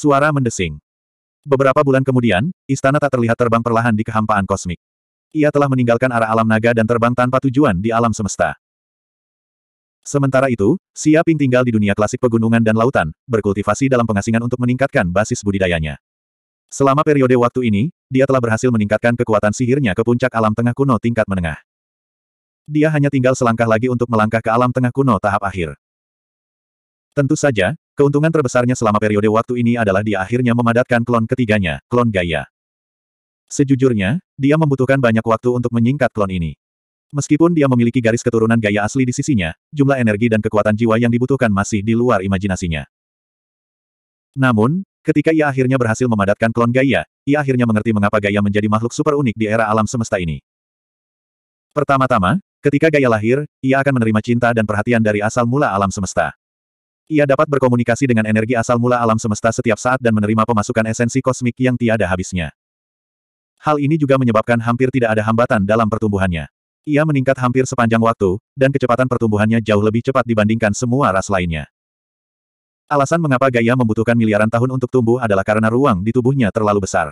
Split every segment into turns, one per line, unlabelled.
Suara mendesing. Beberapa bulan kemudian, istana tak terlihat terbang perlahan di kehampaan kosmik. Ia telah meninggalkan arah alam naga dan terbang tanpa tujuan di alam semesta. Sementara itu, Xia tinggal di dunia klasik pegunungan dan lautan, berkultivasi dalam pengasingan untuk meningkatkan basis budidayanya. Selama periode waktu ini, dia telah berhasil meningkatkan kekuatan sihirnya ke puncak alam tengah kuno tingkat menengah. Dia hanya tinggal selangkah lagi untuk melangkah ke alam tengah kuno tahap akhir. Tentu saja, Keuntungan terbesarnya selama periode waktu ini adalah dia akhirnya memadatkan klon ketiganya, klon Gaia. Sejujurnya, dia membutuhkan banyak waktu untuk menyingkat klon ini. Meskipun dia memiliki garis keturunan Gaia asli di sisinya, jumlah energi dan kekuatan jiwa yang dibutuhkan masih di luar imajinasinya. Namun, ketika ia akhirnya berhasil memadatkan klon Gaia, ia akhirnya mengerti mengapa Gaia menjadi makhluk super unik di era alam semesta ini. Pertama-tama, ketika Gaia lahir, ia akan menerima cinta dan perhatian dari asal mula alam semesta. Ia dapat berkomunikasi dengan energi asal mula alam semesta setiap saat dan menerima pemasukan esensi kosmik yang tiada habisnya. Hal ini juga menyebabkan hampir tidak ada hambatan dalam pertumbuhannya. Ia meningkat hampir sepanjang waktu, dan kecepatan pertumbuhannya jauh lebih cepat dibandingkan semua ras lainnya. Alasan mengapa Gaia membutuhkan miliaran tahun untuk tumbuh adalah karena ruang di tubuhnya terlalu besar.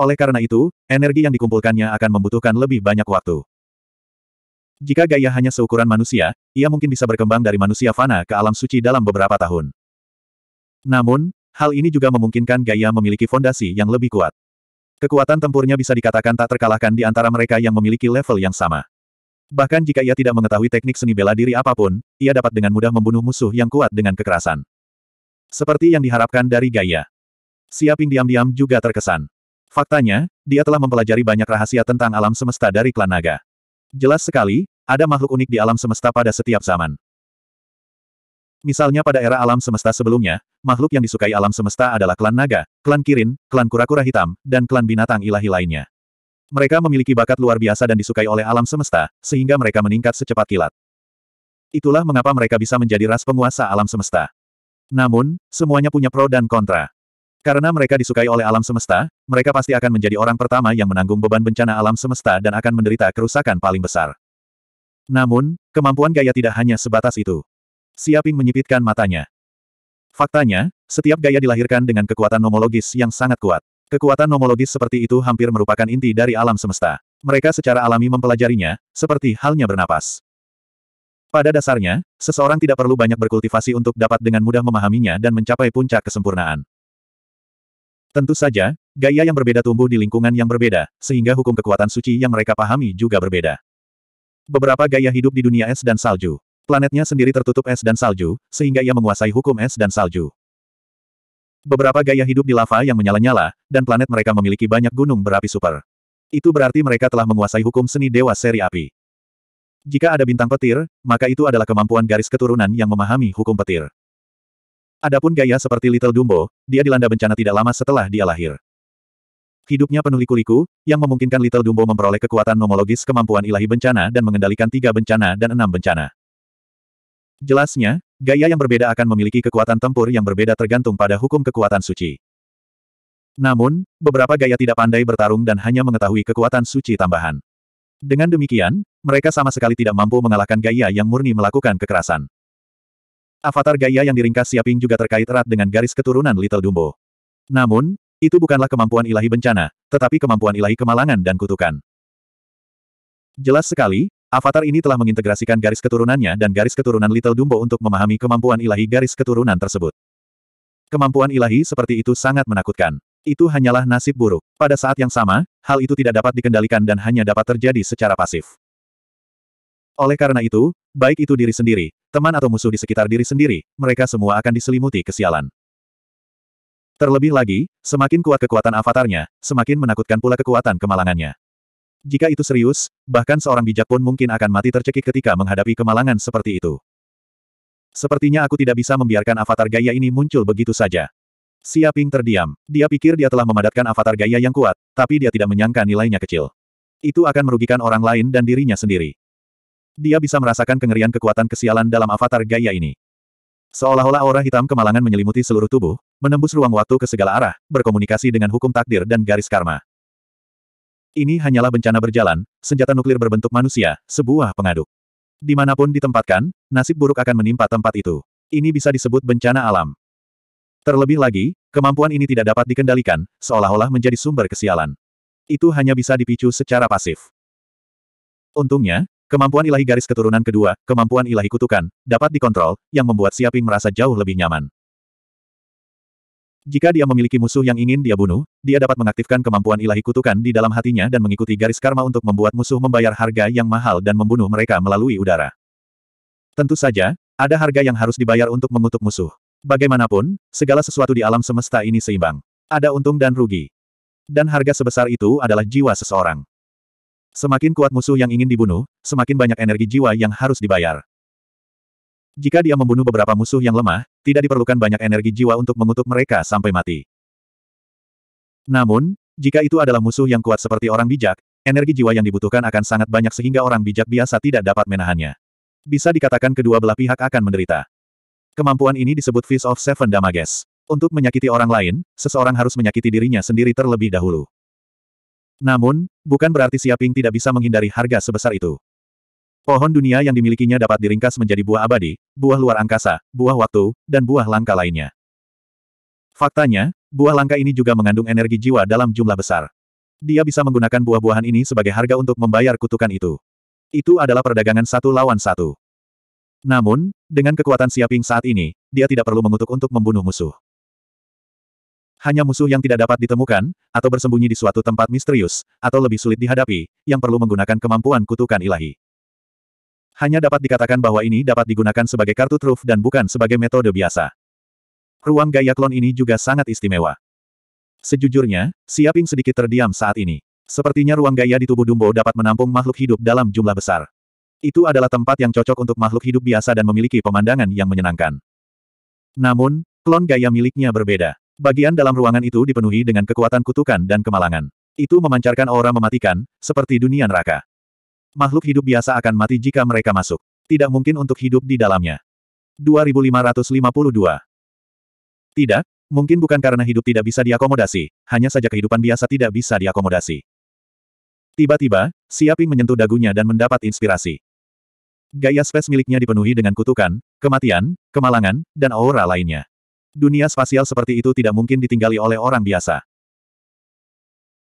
Oleh karena itu, energi yang dikumpulkannya akan membutuhkan lebih banyak waktu. Jika gaya hanya seukuran manusia, ia mungkin bisa berkembang dari manusia fana ke alam suci dalam beberapa tahun. Namun, hal ini juga memungkinkan gaya memiliki fondasi yang lebih kuat. Kekuatan tempurnya bisa dikatakan tak terkalahkan di antara mereka yang memiliki level yang sama. Bahkan jika ia tidak mengetahui teknik seni bela diri apapun, ia dapat dengan mudah membunuh musuh yang kuat dengan kekerasan. Seperti yang diharapkan dari gaya. Siaping diam-diam juga terkesan. Faktanya, dia telah mempelajari banyak rahasia tentang alam semesta dari klan naga. Jelas sekali, ada makhluk unik di alam semesta pada setiap zaman. Misalnya pada era alam semesta sebelumnya, makhluk yang disukai alam semesta adalah klan naga, klan kirin, klan kura-kura hitam, dan klan binatang ilahi lainnya. Mereka memiliki bakat luar biasa dan disukai oleh alam semesta, sehingga mereka meningkat secepat kilat. Itulah mengapa mereka bisa menjadi ras penguasa alam semesta. Namun, semuanya punya pro dan kontra. Karena mereka disukai oleh alam semesta, mereka pasti akan menjadi orang pertama yang menanggung beban bencana alam semesta dan akan menderita kerusakan paling besar. Namun, kemampuan gaya tidak hanya sebatas itu. Siaping menyipitkan matanya. Faktanya, setiap gaya dilahirkan dengan kekuatan nomologis yang sangat kuat. Kekuatan nomologis seperti itu hampir merupakan inti dari alam semesta. Mereka secara alami mempelajarinya, seperti halnya bernapas. Pada dasarnya, seseorang tidak perlu banyak berkultivasi untuk dapat dengan mudah memahaminya dan mencapai puncak kesempurnaan. Tentu saja, gaya yang berbeda tumbuh di lingkungan yang berbeda, sehingga hukum kekuatan suci yang mereka pahami juga berbeda. Beberapa gaya hidup di dunia es dan salju. Planetnya sendiri tertutup es dan salju, sehingga ia menguasai hukum es dan salju. Beberapa gaya hidup di lava yang menyala-nyala, dan planet mereka memiliki banyak gunung berapi super. Itu berarti mereka telah menguasai hukum seni dewa seri api. Jika ada bintang petir, maka itu adalah kemampuan garis keturunan yang memahami hukum petir. Adapun gaya seperti Little Dumbo, dia dilanda bencana tidak lama setelah dia lahir. Hidupnya penuh liku-liku, yang memungkinkan Little Dumbo memperoleh kekuatan nomologis kemampuan ilahi bencana dan mengendalikan tiga bencana dan enam bencana. Jelasnya, gaya yang berbeda akan memiliki kekuatan tempur yang berbeda tergantung pada hukum kekuatan suci. Namun, beberapa gaya tidak pandai bertarung dan hanya mengetahui kekuatan suci tambahan. Dengan demikian, mereka sama sekali tidak mampu mengalahkan gaya yang murni melakukan kekerasan. Avatar Gaia yang diringkas Siaping juga terkait erat dengan garis keturunan Little Dumbo. Namun, itu bukanlah kemampuan ilahi bencana, tetapi kemampuan ilahi kemalangan dan kutukan. Jelas sekali, avatar ini telah mengintegrasikan garis keturunannya dan garis keturunan Little Dumbo untuk memahami kemampuan ilahi garis keturunan tersebut. Kemampuan ilahi seperti itu sangat menakutkan. Itu hanyalah nasib buruk. Pada saat yang sama, hal itu tidak dapat dikendalikan dan hanya dapat terjadi secara pasif. Oleh karena itu, baik itu diri sendiri, teman atau musuh di sekitar diri sendiri, mereka semua akan diselimuti kesialan. Terlebih lagi, semakin kuat kekuatan avatarnya, semakin menakutkan pula kekuatan kemalangannya. Jika itu serius, bahkan seorang bijak pun mungkin akan mati tercekik ketika menghadapi kemalangan seperti itu. Sepertinya aku tidak bisa membiarkan avatar gaya ini muncul begitu saja. Siaping terdiam. Dia pikir dia telah memadatkan avatar gaya yang kuat, tapi dia tidak menyangka nilainya kecil. Itu akan merugikan orang lain dan dirinya sendiri. Dia bisa merasakan kengerian kekuatan kesialan dalam avatar gaya ini. Seolah-olah aura hitam kemalangan menyelimuti seluruh tubuh, menembus ruang waktu ke segala arah, berkomunikasi dengan hukum takdir dan garis karma. Ini hanyalah bencana berjalan, senjata nuklir berbentuk manusia, sebuah pengaduk. Dimanapun ditempatkan, nasib buruk akan menimpa tempat itu. Ini bisa disebut bencana alam. Terlebih lagi, kemampuan ini tidak dapat dikendalikan, seolah-olah menjadi sumber kesialan. Itu hanya bisa dipicu secara pasif. Untungnya, Kemampuan ilahi garis keturunan kedua, kemampuan ilahi kutukan, dapat dikontrol, yang membuat Siaping merasa jauh lebih nyaman. Jika dia memiliki musuh yang ingin dia bunuh, dia dapat mengaktifkan kemampuan ilahi kutukan di dalam hatinya dan mengikuti garis karma untuk membuat musuh membayar harga yang mahal dan membunuh mereka melalui udara. Tentu saja, ada harga yang harus dibayar untuk mengutuk musuh. Bagaimanapun, segala sesuatu di alam semesta ini seimbang. Ada untung dan rugi. Dan harga sebesar itu adalah jiwa seseorang. Semakin kuat musuh yang ingin dibunuh, semakin banyak energi jiwa yang harus dibayar. Jika dia membunuh beberapa musuh yang lemah, tidak diperlukan banyak energi jiwa untuk mengutuk mereka sampai mati. Namun, jika itu adalah musuh yang kuat seperti orang bijak, energi jiwa yang dibutuhkan akan sangat banyak sehingga orang bijak biasa tidak dapat menahannya. Bisa dikatakan kedua belah pihak akan menderita. Kemampuan ini disebut Fist of Seven Damages. Untuk menyakiti orang lain, seseorang harus menyakiti dirinya sendiri terlebih dahulu. Namun, bukan berarti Siaping tidak bisa menghindari harga sebesar itu. Pohon dunia yang dimilikinya dapat diringkas menjadi buah abadi, buah luar angkasa, buah waktu, dan buah langka lainnya. Faktanya, buah langka ini juga mengandung energi jiwa dalam jumlah besar. Dia bisa menggunakan buah-buahan ini sebagai harga untuk membayar kutukan itu. Itu adalah perdagangan satu lawan satu. Namun, dengan kekuatan Siaping saat ini, dia tidak perlu mengutuk untuk membunuh musuh. Hanya musuh yang tidak dapat ditemukan, atau bersembunyi di suatu tempat misterius, atau lebih sulit dihadapi, yang perlu menggunakan kemampuan kutukan ilahi. Hanya dapat dikatakan bahwa ini dapat digunakan sebagai kartu truf dan bukan sebagai metode biasa. Ruang gaya klon ini juga sangat istimewa. Sejujurnya, Siaping sedikit terdiam saat ini. Sepertinya ruang gaya di tubuh Dumbo dapat menampung makhluk hidup dalam jumlah besar. Itu adalah tempat yang cocok untuk makhluk hidup biasa dan memiliki pemandangan yang menyenangkan. Namun, klon gaya miliknya berbeda. Bagian dalam ruangan itu dipenuhi dengan kekuatan kutukan dan kemalangan. Itu memancarkan aura mematikan, seperti dunia neraka. Makhluk hidup biasa akan mati jika mereka masuk. Tidak mungkin untuk hidup di dalamnya. 2552 Tidak, mungkin bukan karena hidup tidak bisa diakomodasi, hanya saja kehidupan biasa tidak bisa diakomodasi. Tiba-tiba, Siaping menyentuh dagunya dan mendapat inspirasi. Gaya spes miliknya dipenuhi dengan kutukan, kematian, kemalangan, dan aura lainnya. Dunia spasial seperti itu tidak mungkin ditinggali oleh orang biasa.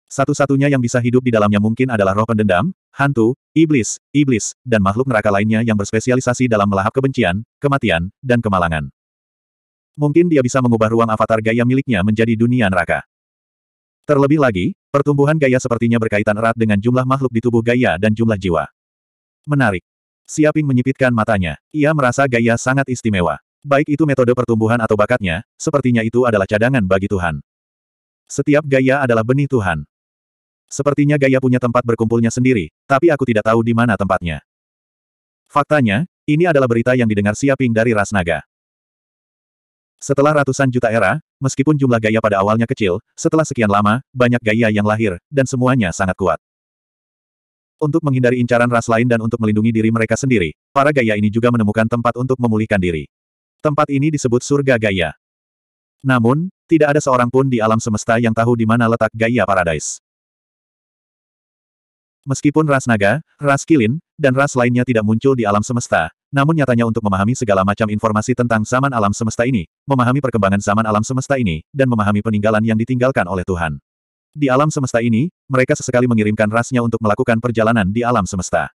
Satu-satunya yang bisa hidup di dalamnya mungkin adalah roh pendendam, hantu, iblis, iblis, dan makhluk neraka lainnya yang berspesialisasi dalam melahap kebencian, kematian, dan kemalangan. Mungkin dia bisa mengubah ruang avatar gaya miliknya menjadi dunia neraka. Terlebih lagi, pertumbuhan gaya sepertinya berkaitan erat dengan jumlah makhluk di tubuh gaya dan jumlah jiwa. Menarik. Siaping menyipitkan matanya. Ia merasa gaya sangat istimewa. Baik itu metode pertumbuhan atau bakatnya, sepertinya itu adalah cadangan bagi Tuhan. Setiap gaya adalah benih Tuhan. Sepertinya gaya punya tempat berkumpulnya sendiri, tapi aku tidak tahu di mana tempatnya. Faktanya, ini adalah berita yang didengar Siaping dari ras naga. Setelah ratusan juta era, meskipun jumlah gaya pada awalnya kecil, setelah sekian lama, banyak gaya yang lahir, dan semuanya sangat kuat. Untuk menghindari incaran ras lain dan untuk melindungi diri mereka sendiri, para gaya ini juga menemukan tempat untuk memulihkan diri. Tempat ini disebut surga Gaia. Namun, tidak ada seorang pun di alam semesta yang tahu di mana letak Gaia Paradise. Meskipun ras naga, ras kilin, dan ras lainnya tidak muncul di alam semesta, namun nyatanya untuk memahami segala macam informasi tentang zaman alam semesta ini, memahami perkembangan zaman alam semesta ini, dan memahami peninggalan yang ditinggalkan oleh Tuhan. Di alam semesta ini, mereka sesekali mengirimkan rasnya untuk melakukan perjalanan di alam semesta.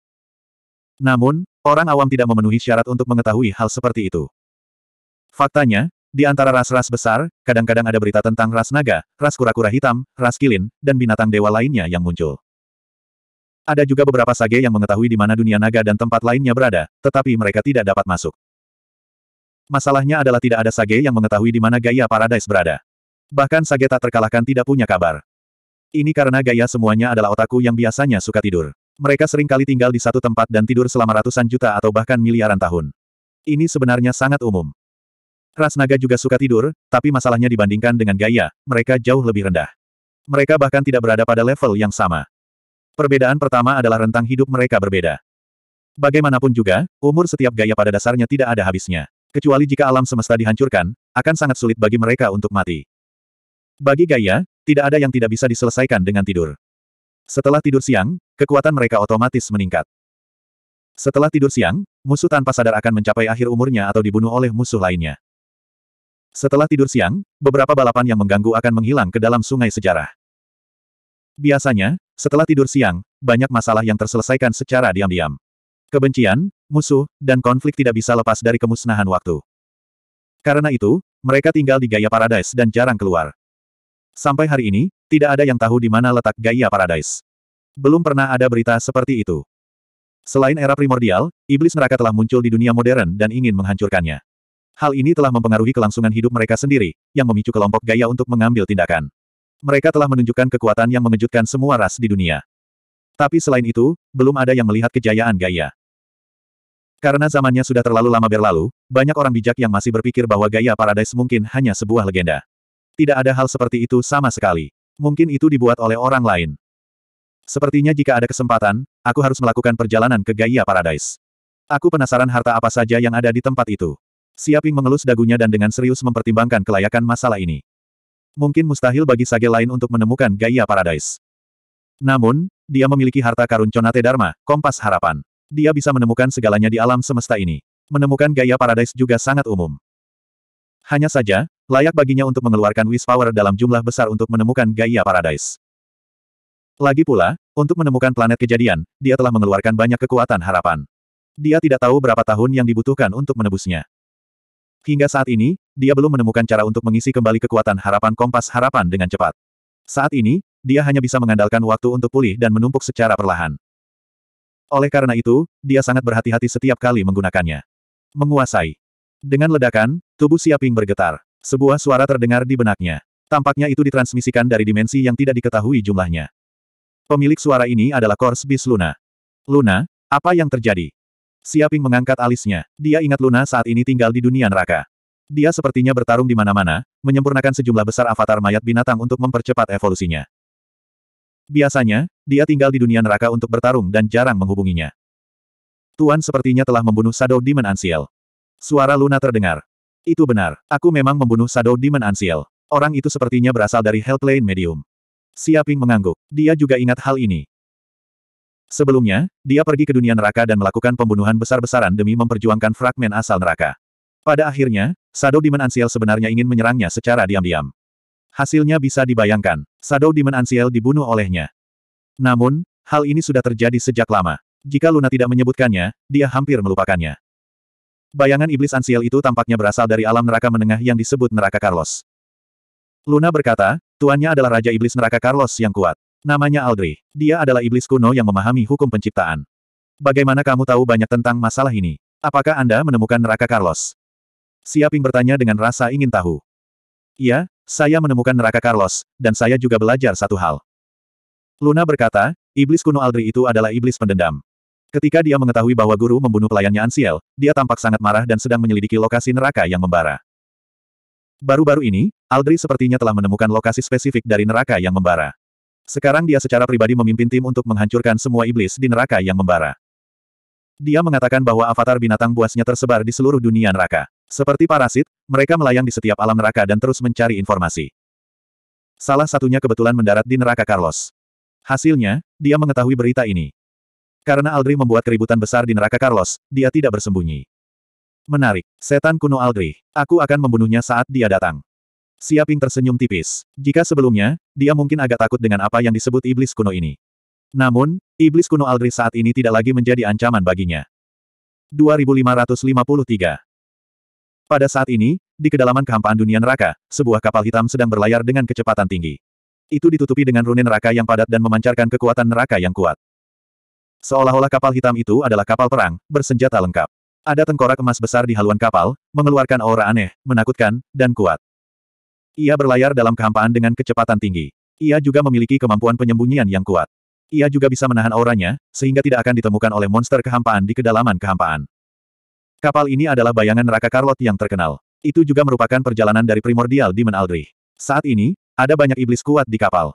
Namun, orang awam tidak memenuhi syarat untuk mengetahui hal seperti itu. Faktanya, di antara ras-ras besar, kadang-kadang ada berita tentang ras naga, ras kura-kura hitam, ras kilin, dan binatang dewa lainnya yang muncul. Ada juga beberapa sage yang mengetahui di mana dunia naga dan tempat lainnya berada, tetapi mereka tidak dapat masuk. Masalahnya adalah tidak ada sage yang mengetahui di mana gaya Paradise berada. Bahkan sage tak terkalahkan tidak punya kabar. Ini karena gaya semuanya adalah otaku yang biasanya suka tidur. Mereka seringkali tinggal di satu tempat dan tidur selama ratusan juta atau bahkan miliaran tahun. Ini sebenarnya sangat umum. Ras naga juga suka tidur, tapi masalahnya dibandingkan dengan gaya, mereka jauh lebih rendah. Mereka bahkan tidak berada pada level yang sama. Perbedaan pertama adalah rentang hidup mereka berbeda. Bagaimanapun juga, umur setiap gaya pada dasarnya tidak ada habisnya. Kecuali jika alam semesta dihancurkan, akan sangat sulit bagi mereka untuk mati. Bagi gaya, tidak ada yang tidak bisa diselesaikan dengan tidur. Setelah tidur siang, kekuatan mereka otomatis meningkat. Setelah tidur siang, musuh tanpa sadar akan mencapai akhir umurnya atau dibunuh oleh musuh lainnya. Setelah tidur siang, beberapa balapan yang mengganggu akan menghilang ke dalam sungai sejarah. Biasanya, setelah tidur siang, banyak masalah yang terselesaikan secara diam-diam. Kebencian, musuh, dan konflik tidak bisa lepas dari kemusnahan waktu. Karena itu, mereka tinggal di Gaya Paradise dan jarang keluar. Sampai hari ini, tidak ada yang tahu di mana letak Gaya Paradise. Belum pernah ada berita seperti itu. Selain era primordial, iblis neraka telah muncul di dunia modern dan ingin menghancurkannya. Hal ini telah mempengaruhi kelangsungan hidup mereka sendiri, yang memicu kelompok gaya untuk mengambil tindakan. Mereka telah menunjukkan kekuatan yang mengejutkan semua ras di dunia. Tapi selain itu, belum ada yang melihat kejayaan gaya. Karena zamannya sudah terlalu lama berlalu, banyak orang bijak yang masih berpikir bahwa gaya Paradise mungkin hanya sebuah legenda. Tidak ada hal seperti itu sama sekali. Mungkin itu dibuat oleh orang lain. Sepertinya jika ada kesempatan, aku harus melakukan perjalanan ke Gaia Paradise. Aku penasaran harta apa saja yang ada di tempat itu. Siaping mengelus dagunya dan dengan serius mempertimbangkan kelayakan masalah ini. Mungkin mustahil bagi sage lain untuk menemukan Gaia Paradise. Namun, dia memiliki harta karun Conate Dharma, kompas harapan. Dia bisa menemukan segalanya di alam semesta ini. Menemukan Gaia Paradise juga sangat umum. Hanya saja, layak baginya untuk mengeluarkan Wish Power dalam jumlah besar untuk menemukan Gaia Paradise. Lagi pula, untuk menemukan planet kejadian, dia telah mengeluarkan banyak kekuatan harapan. Dia tidak tahu berapa tahun yang dibutuhkan untuk menebusnya. Hingga saat ini, dia belum menemukan cara untuk mengisi kembali kekuatan harapan kompas harapan dengan cepat. Saat ini, dia hanya bisa mengandalkan waktu untuk pulih dan menumpuk secara perlahan. Oleh karena itu, dia sangat berhati-hati setiap kali menggunakannya. Menguasai. Dengan ledakan, tubuh Siaping bergetar. Sebuah suara terdengar di benaknya. Tampaknya itu ditransmisikan dari dimensi yang tidak diketahui jumlahnya. Pemilik suara ini adalah Kors Bis Luna. Luna, apa yang terjadi? Siaping mengangkat alisnya. Dia ingat Luna saat ini tinggal di dunia neraka. Dia sepertinya bertarung di mana-mana, menyempurnakan sejumlah besar avatar mayat binatang untuk mempercepat evolusinya. Biasanya, dia tinggal di dunia neraka untuk bertarung dan jarang menghubunginya. Tuan sepertinya telah membunuh Shadow Demon Ansiel. Suara Luna terdengar. Itu benar, aku memang membunuh Shadow Demon Ansiel. Orang itu sepertinya berasal dari Hellplane Medium. Siaping mengangguk. Dia juga ingat hal ini. Sebelumnya, dia pergi ke dunia neraka dan melakukan pembunuhan besar-besaran demi memperjuangkan fragmen asal neraka. Pada akhirnya, Sado Demon Ansiel sebenarnya ingin menyerangnya secara diam-diam. Hasilnya bisa dibayangkan, Sado Demon Ansiel dibunuh olehnya. Namun, hal ini sudah terjadi sejak lama. Jika Luna tidak menyebutkannya, dia hampir melupakannya. Bayangan iblis Ansiel itu tampaknya berasal dari alam neraka menengah yang disebut neraka Carlos. Luna berkata, tuannya adalah Raja Iblis Neraka Carlos yang kuat. Namanya Aldri. Dia adalah iblis kuno yang memahami hukum penciptaan. Bagaimana kamu tahu banyak tentang masalah ini? Apakah Anda menemukan neraka Carlos? Siaping bertanya dengan rasa ingin tahu. Iya, saya menemukan neraka Carlos, dan saya juga belajar satu hal. Luna berkata, iblis kuno Aldri itu adalah iblis pendendam. Ketika dia mengetahui bahwa guru membunuh pelayannya Ansiel, dia tampak sangat marah dan sedang menyelidiki lokasi neraka yang membara. Baru-baru ini, Aldri sepertinya telah menemukan lokasi spesifik dari neraka yang membara. Sekarang dia secara pribadi memimpin tim untuk menghancurkan semua iblis di neraka yang membara. Dia mengatakan bahwa avatar binatang buasnya tersebar di seluruh dunia neraka. Seperti parasit, mereka melayang di setiap alam neraka dan terus mencari informasi. Salah satunya kebetulan mendarat di neraka Carlos. Hasilnya, dia mengetahui berita ini. Karena Aldri membuat keributan besar di neraka Carlos, dia tidak bersembunyi. Menarik, setan kuno Aldri. Aku akan membunuhnya saat dia datang. Siaping tersenyum tipis. Jika sebelumnya, dia mungkin agak takut dengan apa yang disebut iblis kuno ini. Namun, iblis kuno Aldri saat ini tidak lagi menjadi ancaman baginya. 2553 Pada saat ini, di kedalaman kehampaan dunia neraka, sebuah kapal hitam sedang berlayar dengan kecepatan tinggi. Itu ditutupi dengan rune neraka yang padat dan memancarkan kekuatan neraka yang kuat. Seolah-olah kapal hitam itu adalah kapal perang, bersenjata lengkap. Ada tengkorak emas besar di haluan kapal, mengeluarkan aura aneh, menakutkan, dan kuat. Ia berlayar dalam kehampaan dengan kecepatan tinggi. Ia juga memiliki kemampuan penyembunyian yang kuat. Ia juga bisa menahan auranya, sehingga tidak akan ditemukan oleh monster kehampaan di kedalaman kehampaan. Kapal ini adalah bayangan neraka Carlot yang terkenal. Itu juga merupakan perjalanan dari primordial Demon Aldrich. Saat ini, ada banyak iblis kuat di kapal.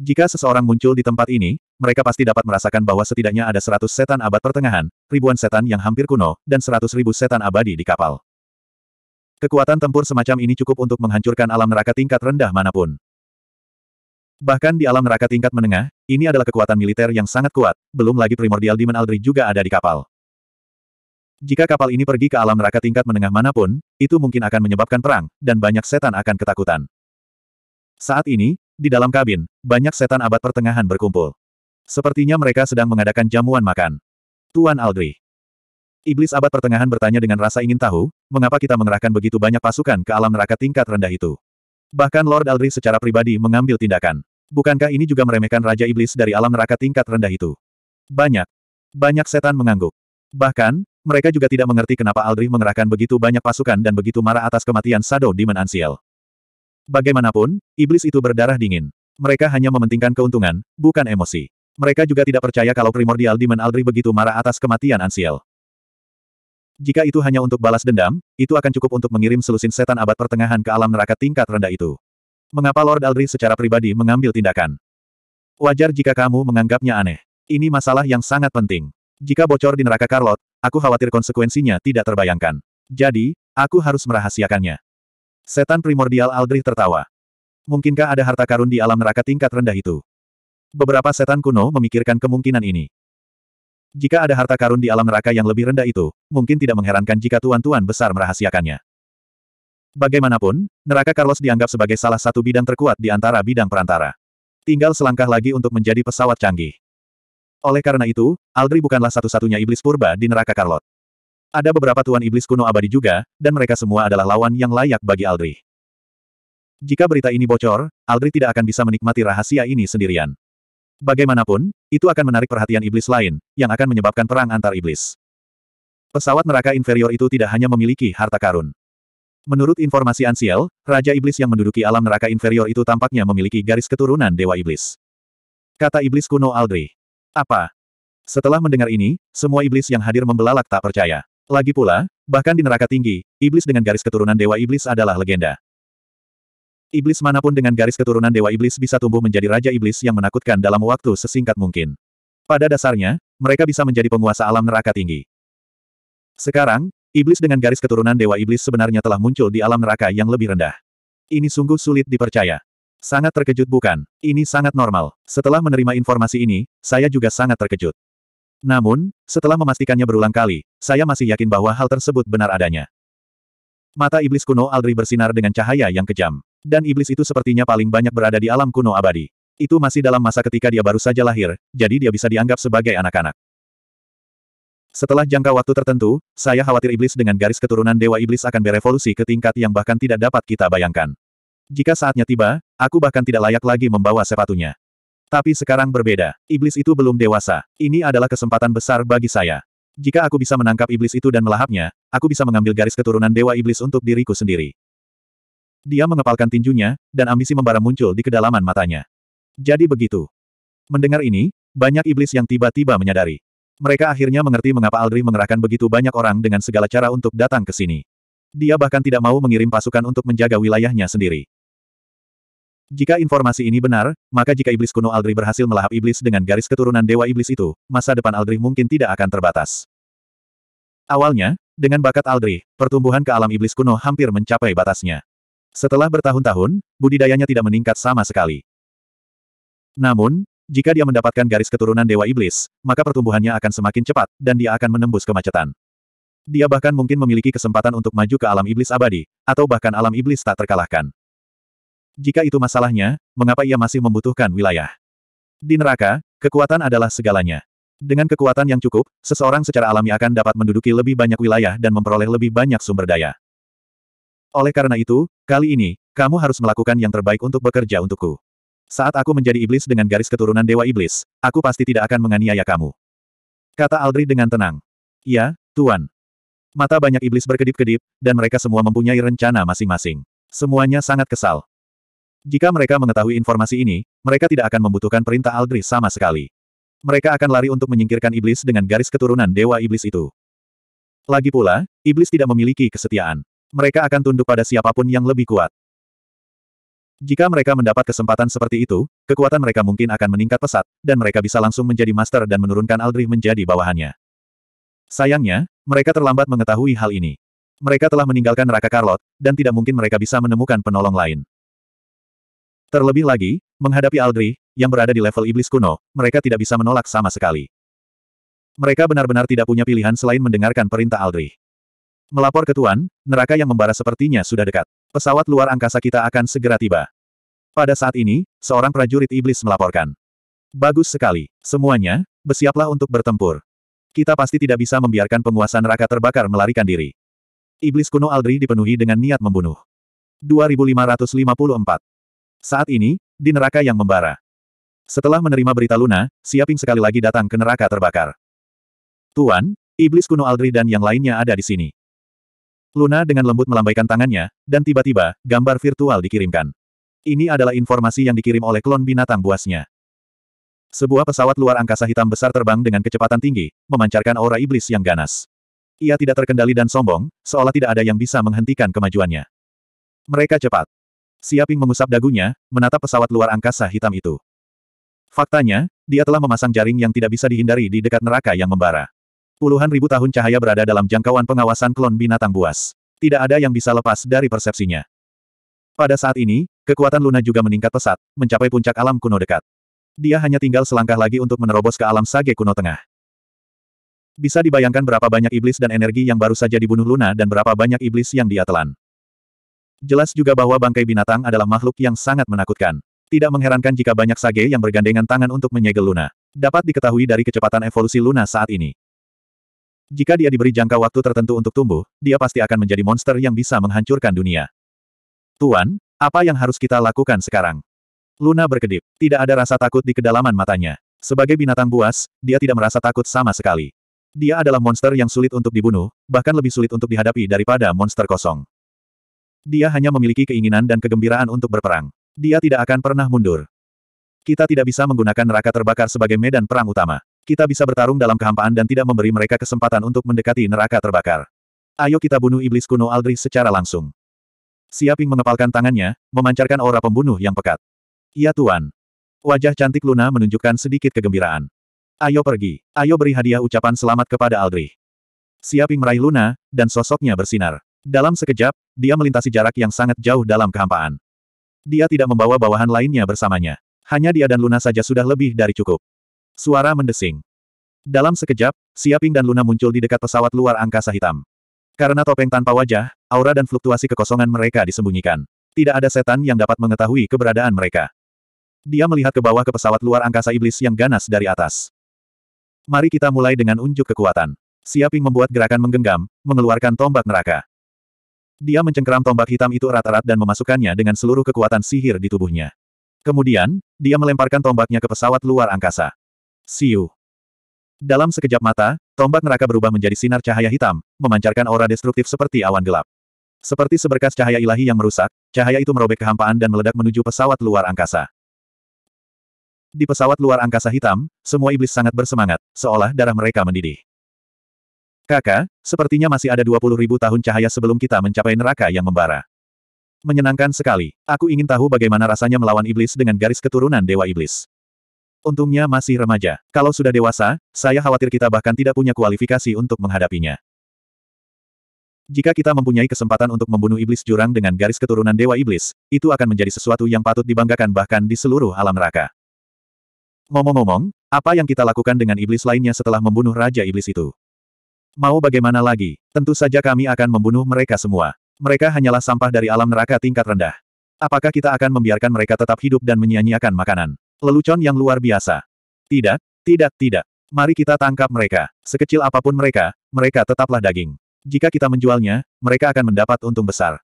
Jika seseorang muncul di tempat ini, mereka pasti dapat merasakan bahwa setidaknya ada seratus setan abad pertengahan, ribuan setan yang hampir kuno, dan seratus ribu setan abadi di kapal. Kekuatan tempur semacam ini cukup untuk menghancurkan alam neraka tingkat rendah manapun. Bahkan di alam neraka tingkat menengah, ini adalah kekuatan militer yang sangat kuat, belum lagi primordial Demon Aldri juga ada di kapal. Jika kapal ini pergi ke alam neraka tingkat menengah manapun, itu mungkin akan menyebabkan perang, dan banyak setan akan ketakutan. Saat ini, di dalam kabin, banyak setan abad pertengahan berkumpul. Sepertinya mereka sedang mengadakan jamuan makan. Tuan Aldri, Iblis abad pertengahan bertanya dengan rasa ingin tahu, mengapa kita mengerahkan begitu banyak pasukan ke alam neraka tingkat rendah itu. Bahkan Lord Aldri secara pribadi mengambil tindakan. Bukankah ini juga meremehkan Raja Iblis dari alam neraka tingkat rendah itu? Banyak. Banyak setan mengangguk. Bahkan, mereka juga tidak mengerti kenapa Aldri mengerahkan begitu banyak pasukan dan begitu marah atas kematian Sado Demon Ansiel. Bagaimanapun, iblis itu berdarah dingin. Mereka hanya mementingkan keuntungan, bukan emosi. Mereka juga tidak percaya kalau primordial Demon Aldri begitu marah atas kematian Ansiel. Jika itu hanya untuk balas dendam, itu akan cukup untuk mengirim selusin setan abad pertengahan ke alam neraka tingkat rendah itu. Mengapa Lord Aldri secara pribadi mengambil tindakan? Wajar jika kamu menganggapnya aneh. Ini masalah yang sangat penting. Jika bocor di neraka Carlot, aku khawatir konsekuensinya tidak terbayangkan. Jadi, aku harus merahasiakannya. Setan primordial Aldrich tertawa. Mungkinkah ada harta karun di alam neraka tingkat rendah itu? Beberapa setan kuno memikirkan kemungkinan ini. Jika ada harta karun di alam neraka yang lebih rendah itu, mungkin tidak mengherankan jika tuan-tuan besar merahasiakannya. Bagaimanapun, neraka Carlos dianggap sebagai salah satu bidang terkuat di antara bidang perantara. Tinggal selangkah lagi untuk menjadi pesawat canggih. Oleh karena itu, Aldri bukanlah satu-satunya iblis purba di neraka Carlos. Ada beberapa tuan iblis kuno abadi juga, dan mereka semua adalah lawan yang layak bagi Aldri. Jika berita ini bocor, Aldri tidak akan bisa menikmati rahasia ini sendirian. Bagaimanapun, itu akan menarik perhatian iblis lain, yang akan menyebabkan perang antar iblis. Pesawat neraka inferior itu tidak hanya memiliki harta karun. Menurut informasi Ansiel, Raja Iblis yang menduduki alam neraka inferior itu tampaknya memiliki garis keturunan Dewa Iblis. Kata Iblis kuno Aldri. Apa? Setelah mendengar ini, semua iblis yang hadir membelalak tak percaya. Lagi pula, bahkan di neraka tinggi, iblis dengan garis keturunan Dewa Iblis adalah legenda. Iblis manapun dengan garis keturunan Dewa Iblis bisa tumbuh menjadi Raja Iblis yang menakutkan dalam waktu sesingkat mungkin. Pada dasarnya, mereka bisa menjadi penguasa alam neraka tinggi. Sekarang, Iblis dengan garis keturunan Dewa Iblis sebenarnya telah muncul di alam neraka yang lebih rendah. Ini sungguh sulit dipercaya. Sangat terkejut bukan? Ini sangat normal. Setelah menerima informasi ini, saya juga sangat terkejut. Namun, setelah memastikannya berulang kali, saya masih yakin bahwa hal tersebut benar adanya. Mata iblis kuno Aldri bersinar dengan cahaya yang kejam. Dan iblis itu sepertinya paling banyak berada di alam kuno abadi. Itu masih dalam masa ketika dia baru saja lahir, jadi dia bisa dianggap sebagai anak-anak. Setelah jangka waktu tertentu, saya khawatir iblis dengan garis keturunan Dewa Iblis akan berevolusi ke tingkat yang bahkan tidak dapat kita bayangkan. Jika saatnya tiba, aku bahkan tidak layak lagi membawa sepatunya. Tapi sekarang berbeda, iblis itu belum dewasa. Ini adalah kesempatan besar bagi saya. Jika aku bisa menangkap iblis itu dan melahapnya, aku bisa mengambil garis keturunan Dewa Iblis untuk diriku sendiri. Dia mengepalkan tinjunya, dan ambisi membara muncul di kedalaman matanya. Jadi begitu. Mendengar ini, banyak iblis yang tiba-tiba menyadari. Mereka akhirnya mengerti mengapa Aldri mengerahkan begitu banyak orang dengan segala cara untuk datang ke sini. Dia bahkan tidak mau mengirim pasukan untuk menjaga wilayahnya sendiri. Jika informasi ini benar, maka jika iblis kuno Aldri berhasil melahap iblis dengan garis keturunan Dewa Iblis itu, masa depan Aldri mungkin tidak akan terbatas. Awalnya, dengan bakat Aldri, pertumbuhan ke alam iblis kuno hampir mencapai batasnya. Setelah bertahun-tahun, budidayanya tidak meningkat sama sekali. Namun, jika dia mendapatkan garis keturunan Dewa Iblis, maka pertumbuhannya akan semakin cepat, dan dia akan menembus kemacetan. Dia bahkan mungkin memiliki kesempatan untuk maju ke alam iblis abadi, atau bahkan alam iblis tak terkalahkan. Jika itu masalahnya, mengapa ia masih membutuhkan wilayah? Di neraka, kekuatan adalah segalanya. Dengan kekuatan yang cukup, seseorang secara alami akan dapat menduduki lebih banyak wilayah dan memperoleh lebih banyak sumber daya. Oleh karena itu, kali ini, kamu harus melakukan yang terbaik untuk bekerja untukku. Saat aku menjadi iblis dengan garis keturunan Dewa Iblis, aku pasti tidak akan menganiaya kamu. Kata Aldri dengan tenang. Ya, Tuan. Mata banyak iblis berkedip-kedip, dan mereka semua mempunyai rencana masing-masing. Semuanya sangat kesal. Jika mereka mengetahui informasi ini, mereka tidak akan membutuhkan perintah Aldri sama sekali. Mereka akan lari untuk menyingkirkan iblis dengan garis keturunan dewa iblis itu. Lagi pula, iblis tidak memiliki kesetiaan. Mereka akan tunduk pada siapapun yang lebih kuat. Jika mereka mendapat kesempatan seperti itu, kekuatan mereka mungkin akan meningkat pesat, dan mereka bisa langsung menjadi master dan menurunkan Aldrich menjadi bawahannya. Sayangnya, mereka terlambat mengetahui hal ini. Mereka telah meninggalkan Raka Karlot, dan tidak mungkin mereka bisa menemukan penolong lain. Terlebih lagi, menghadapi Aldrich, yang berada di level iblis kuno, mereka tidak bisa menolak sama sekali. Mereka benar-benar tidak punya pilihan selain mendengarkan perintah Aldri. Melapor ke Tuan, neraka yang membara sepertinya sudah dekat. Pesawat luar angkasa kita akan segera tiba. Pada saat ini, seorang prajurit iblis melaporkan. Bagus sekali. Semuanya, bersiaplah untuk bertempur. Kita pasti tidak bisa membiarkan penguasa neraka terbakar melarikan diri. Iblis kuno Aldri dipenuhi dengan niat membunuh. 2554 Saat ini, di neraka yang membara, setelah menerima berita Luna, Siaping sekali lagi datang ke neraka terbakar. Tuan, iblis kuno Aldri dan yang lainnya ada di sini. Luna dengan lembut melambaikan tangannya, dan tiba-tiba, gambar virtual dikirimkan. Ini adalah informasi yang dikirim oleh klon binatang buasnya. Sebuah pesawat luar angkasa hitam besar terbang dengan kecepatan tinggi, memancarkan aura iblis yang ganas. Ia tidak terkendali dan sombong, seolah tidak ada yang bisa menghentikan kemajuannya. Mereka cepat. Siaping mengusap dagunya, menatap pesawat luar angkasa hitam itu. Faktanya, dia telah memasang jaring yang tidak bisa dihindari di dekat neraka yang membara. Puluhan ribu tahun cahaya berada dalam jangkauan pengawasan klon binatang buas. Tidak ada yang bisa lepas dari persepsinya. Pada saat ini, kekuatan Luna juga meningkat pesat, mencapai puncak alam kuno dekat. Dia hanya tinggal selangkah lagi untuk menerobos ke alam sage kuno tengah. Bisa dibayangkan berapa banyak iblis dan energi yang baru saja dibunuh Luna dan berapa banyak iblis yang dia telan. Jelas juga bahwa bangkai binatang adalah makhluk yang sangat menakutkan. Tidak mengherankan jika banyak sage yang bergandengan tangan untuk menyegel Luna. Dapat diketahui dari kecepatan evolusi Luna saat ini. Jika dia diberi jangka waktu tertentu untuk tumbuh, dia pasti akan menjadi monster yang bisa menghancurkan dunia. Tuan, apa yang harus kita lakukan sekarang? Luna berkedip. Tidak ada rasa takut di kedalaman matanya. Sebagai binatang buas, dia tidak merasa takut sama sekali. Dia adalah monster yang sulit untuk dibunuh, bahkan lebih sulit untuk dihadapi daripada monster kosong. Dia hanya memiliki keinginan dan kegembiraan untuk berperang. Dia tidak akan pernah mundur. Kita tidak bisa menggunakan neraka terbakar sebagai medan perang utama. Kita bisa bertarung dalam kehampaan dan tidak memberi mereka kesempatan untuk mendekati neraka terbakar. Ayo kita bunuh iblis kuno Aldri secara langsung. Siaping mengepalkan tangannya, memancarkan aura pembunuh yang pekat. Ya Tuan. Wajah cantik Luna menunjukkan sedikit kegembiraan. Ayo pergi, ayo beri hadiah ucapan selamat kepada Aldri. Siaping meraih Luna, dan sosoknya bersinar. Dalam sekejap, dia melintasi jarak yang sangat jauh dalam kehampaan. Dia tidak membawa bawahan lainnya bersamanya. Hanya dia dan Luna saja sudah lebih dari cukup. Suara mendesing. Dalam sekejap, Siaping dan Luna muncul di dekat pesawat luar angkasa hitam. Karena topeng tanpa wajah, aura dan fluktuasi kekosongan mereka disembunyikan. Tidak ada setan yang dapat mengetahui keberadaan mereka. Dia melihat ke bawah ke pesawat luar angkasa iblis yang ganas dari atas. Mari kita mulai dengan unjuk kekuatan. Siaping membuat gerakan menggenggam, mengeluarkan tombak neraka. Dia mencengkeram tombak hitam itu erat-erat dan memasukkannya dengan seluruh kekuatan sihir di tubuhnya. Kemudian, dia melemparkan tombaknya ke pesawat luar angkasa. Siu. Dalam sekejap mata, tombak neraka berubah menjadi sinar cahaya hitam, memancarkan aura destruktif seperti awan gelap. Seperti seberkas cahaya ilahi yang merusak, cahaya itu merobek kehampaan dan meledak menuju pesawat luar angkasa. Di pesawat luar angkasa hitam, semua iblis sangat bersemangat, seolah darah mereka mendidih. Kakak, sepertinya masih ada 20 ribu tahun cahaya sebelum kita mencapai neraka yang membara. Menyenangkan sekali. Aku ingin tahu bagaimana rasanya melawan iblis dengan garis keturunan Dewa Iblis. Untungnya masih remaja. Kalau sudah dewasa, saya khawatir kita bahkan tidak punya kualifikasi untuk menghadapinya. Jika kita mempunyai kesempatan untuk membunuh iblis jurang dengan garis keturunan Dewa Iblis, itu akan menjadi sesuatu yang patut dibanggakan bahkan di seluruh alam neraka. Ngomong-ngomong, apa yang kita lakukan dengan iblis lainnya setelah membunuh Raja Iblis itu? Mau bagaimana lagi, tentu saja kami akan membunuh mereka semua. Mereka hanyalah sampah dari alam neraka tingkat rendah. Apakah kita akan membiarkan mereka tetap hidup dan menyia-nyiakan makanan? Lelucon yang luar biasa. Tidak, tidak, tidak. Mari kita tangkap mereka. Sekecil apapun mereka, mereka tetaplah daging. Jika kita menjualnya, mereka akan mendapat untung besar.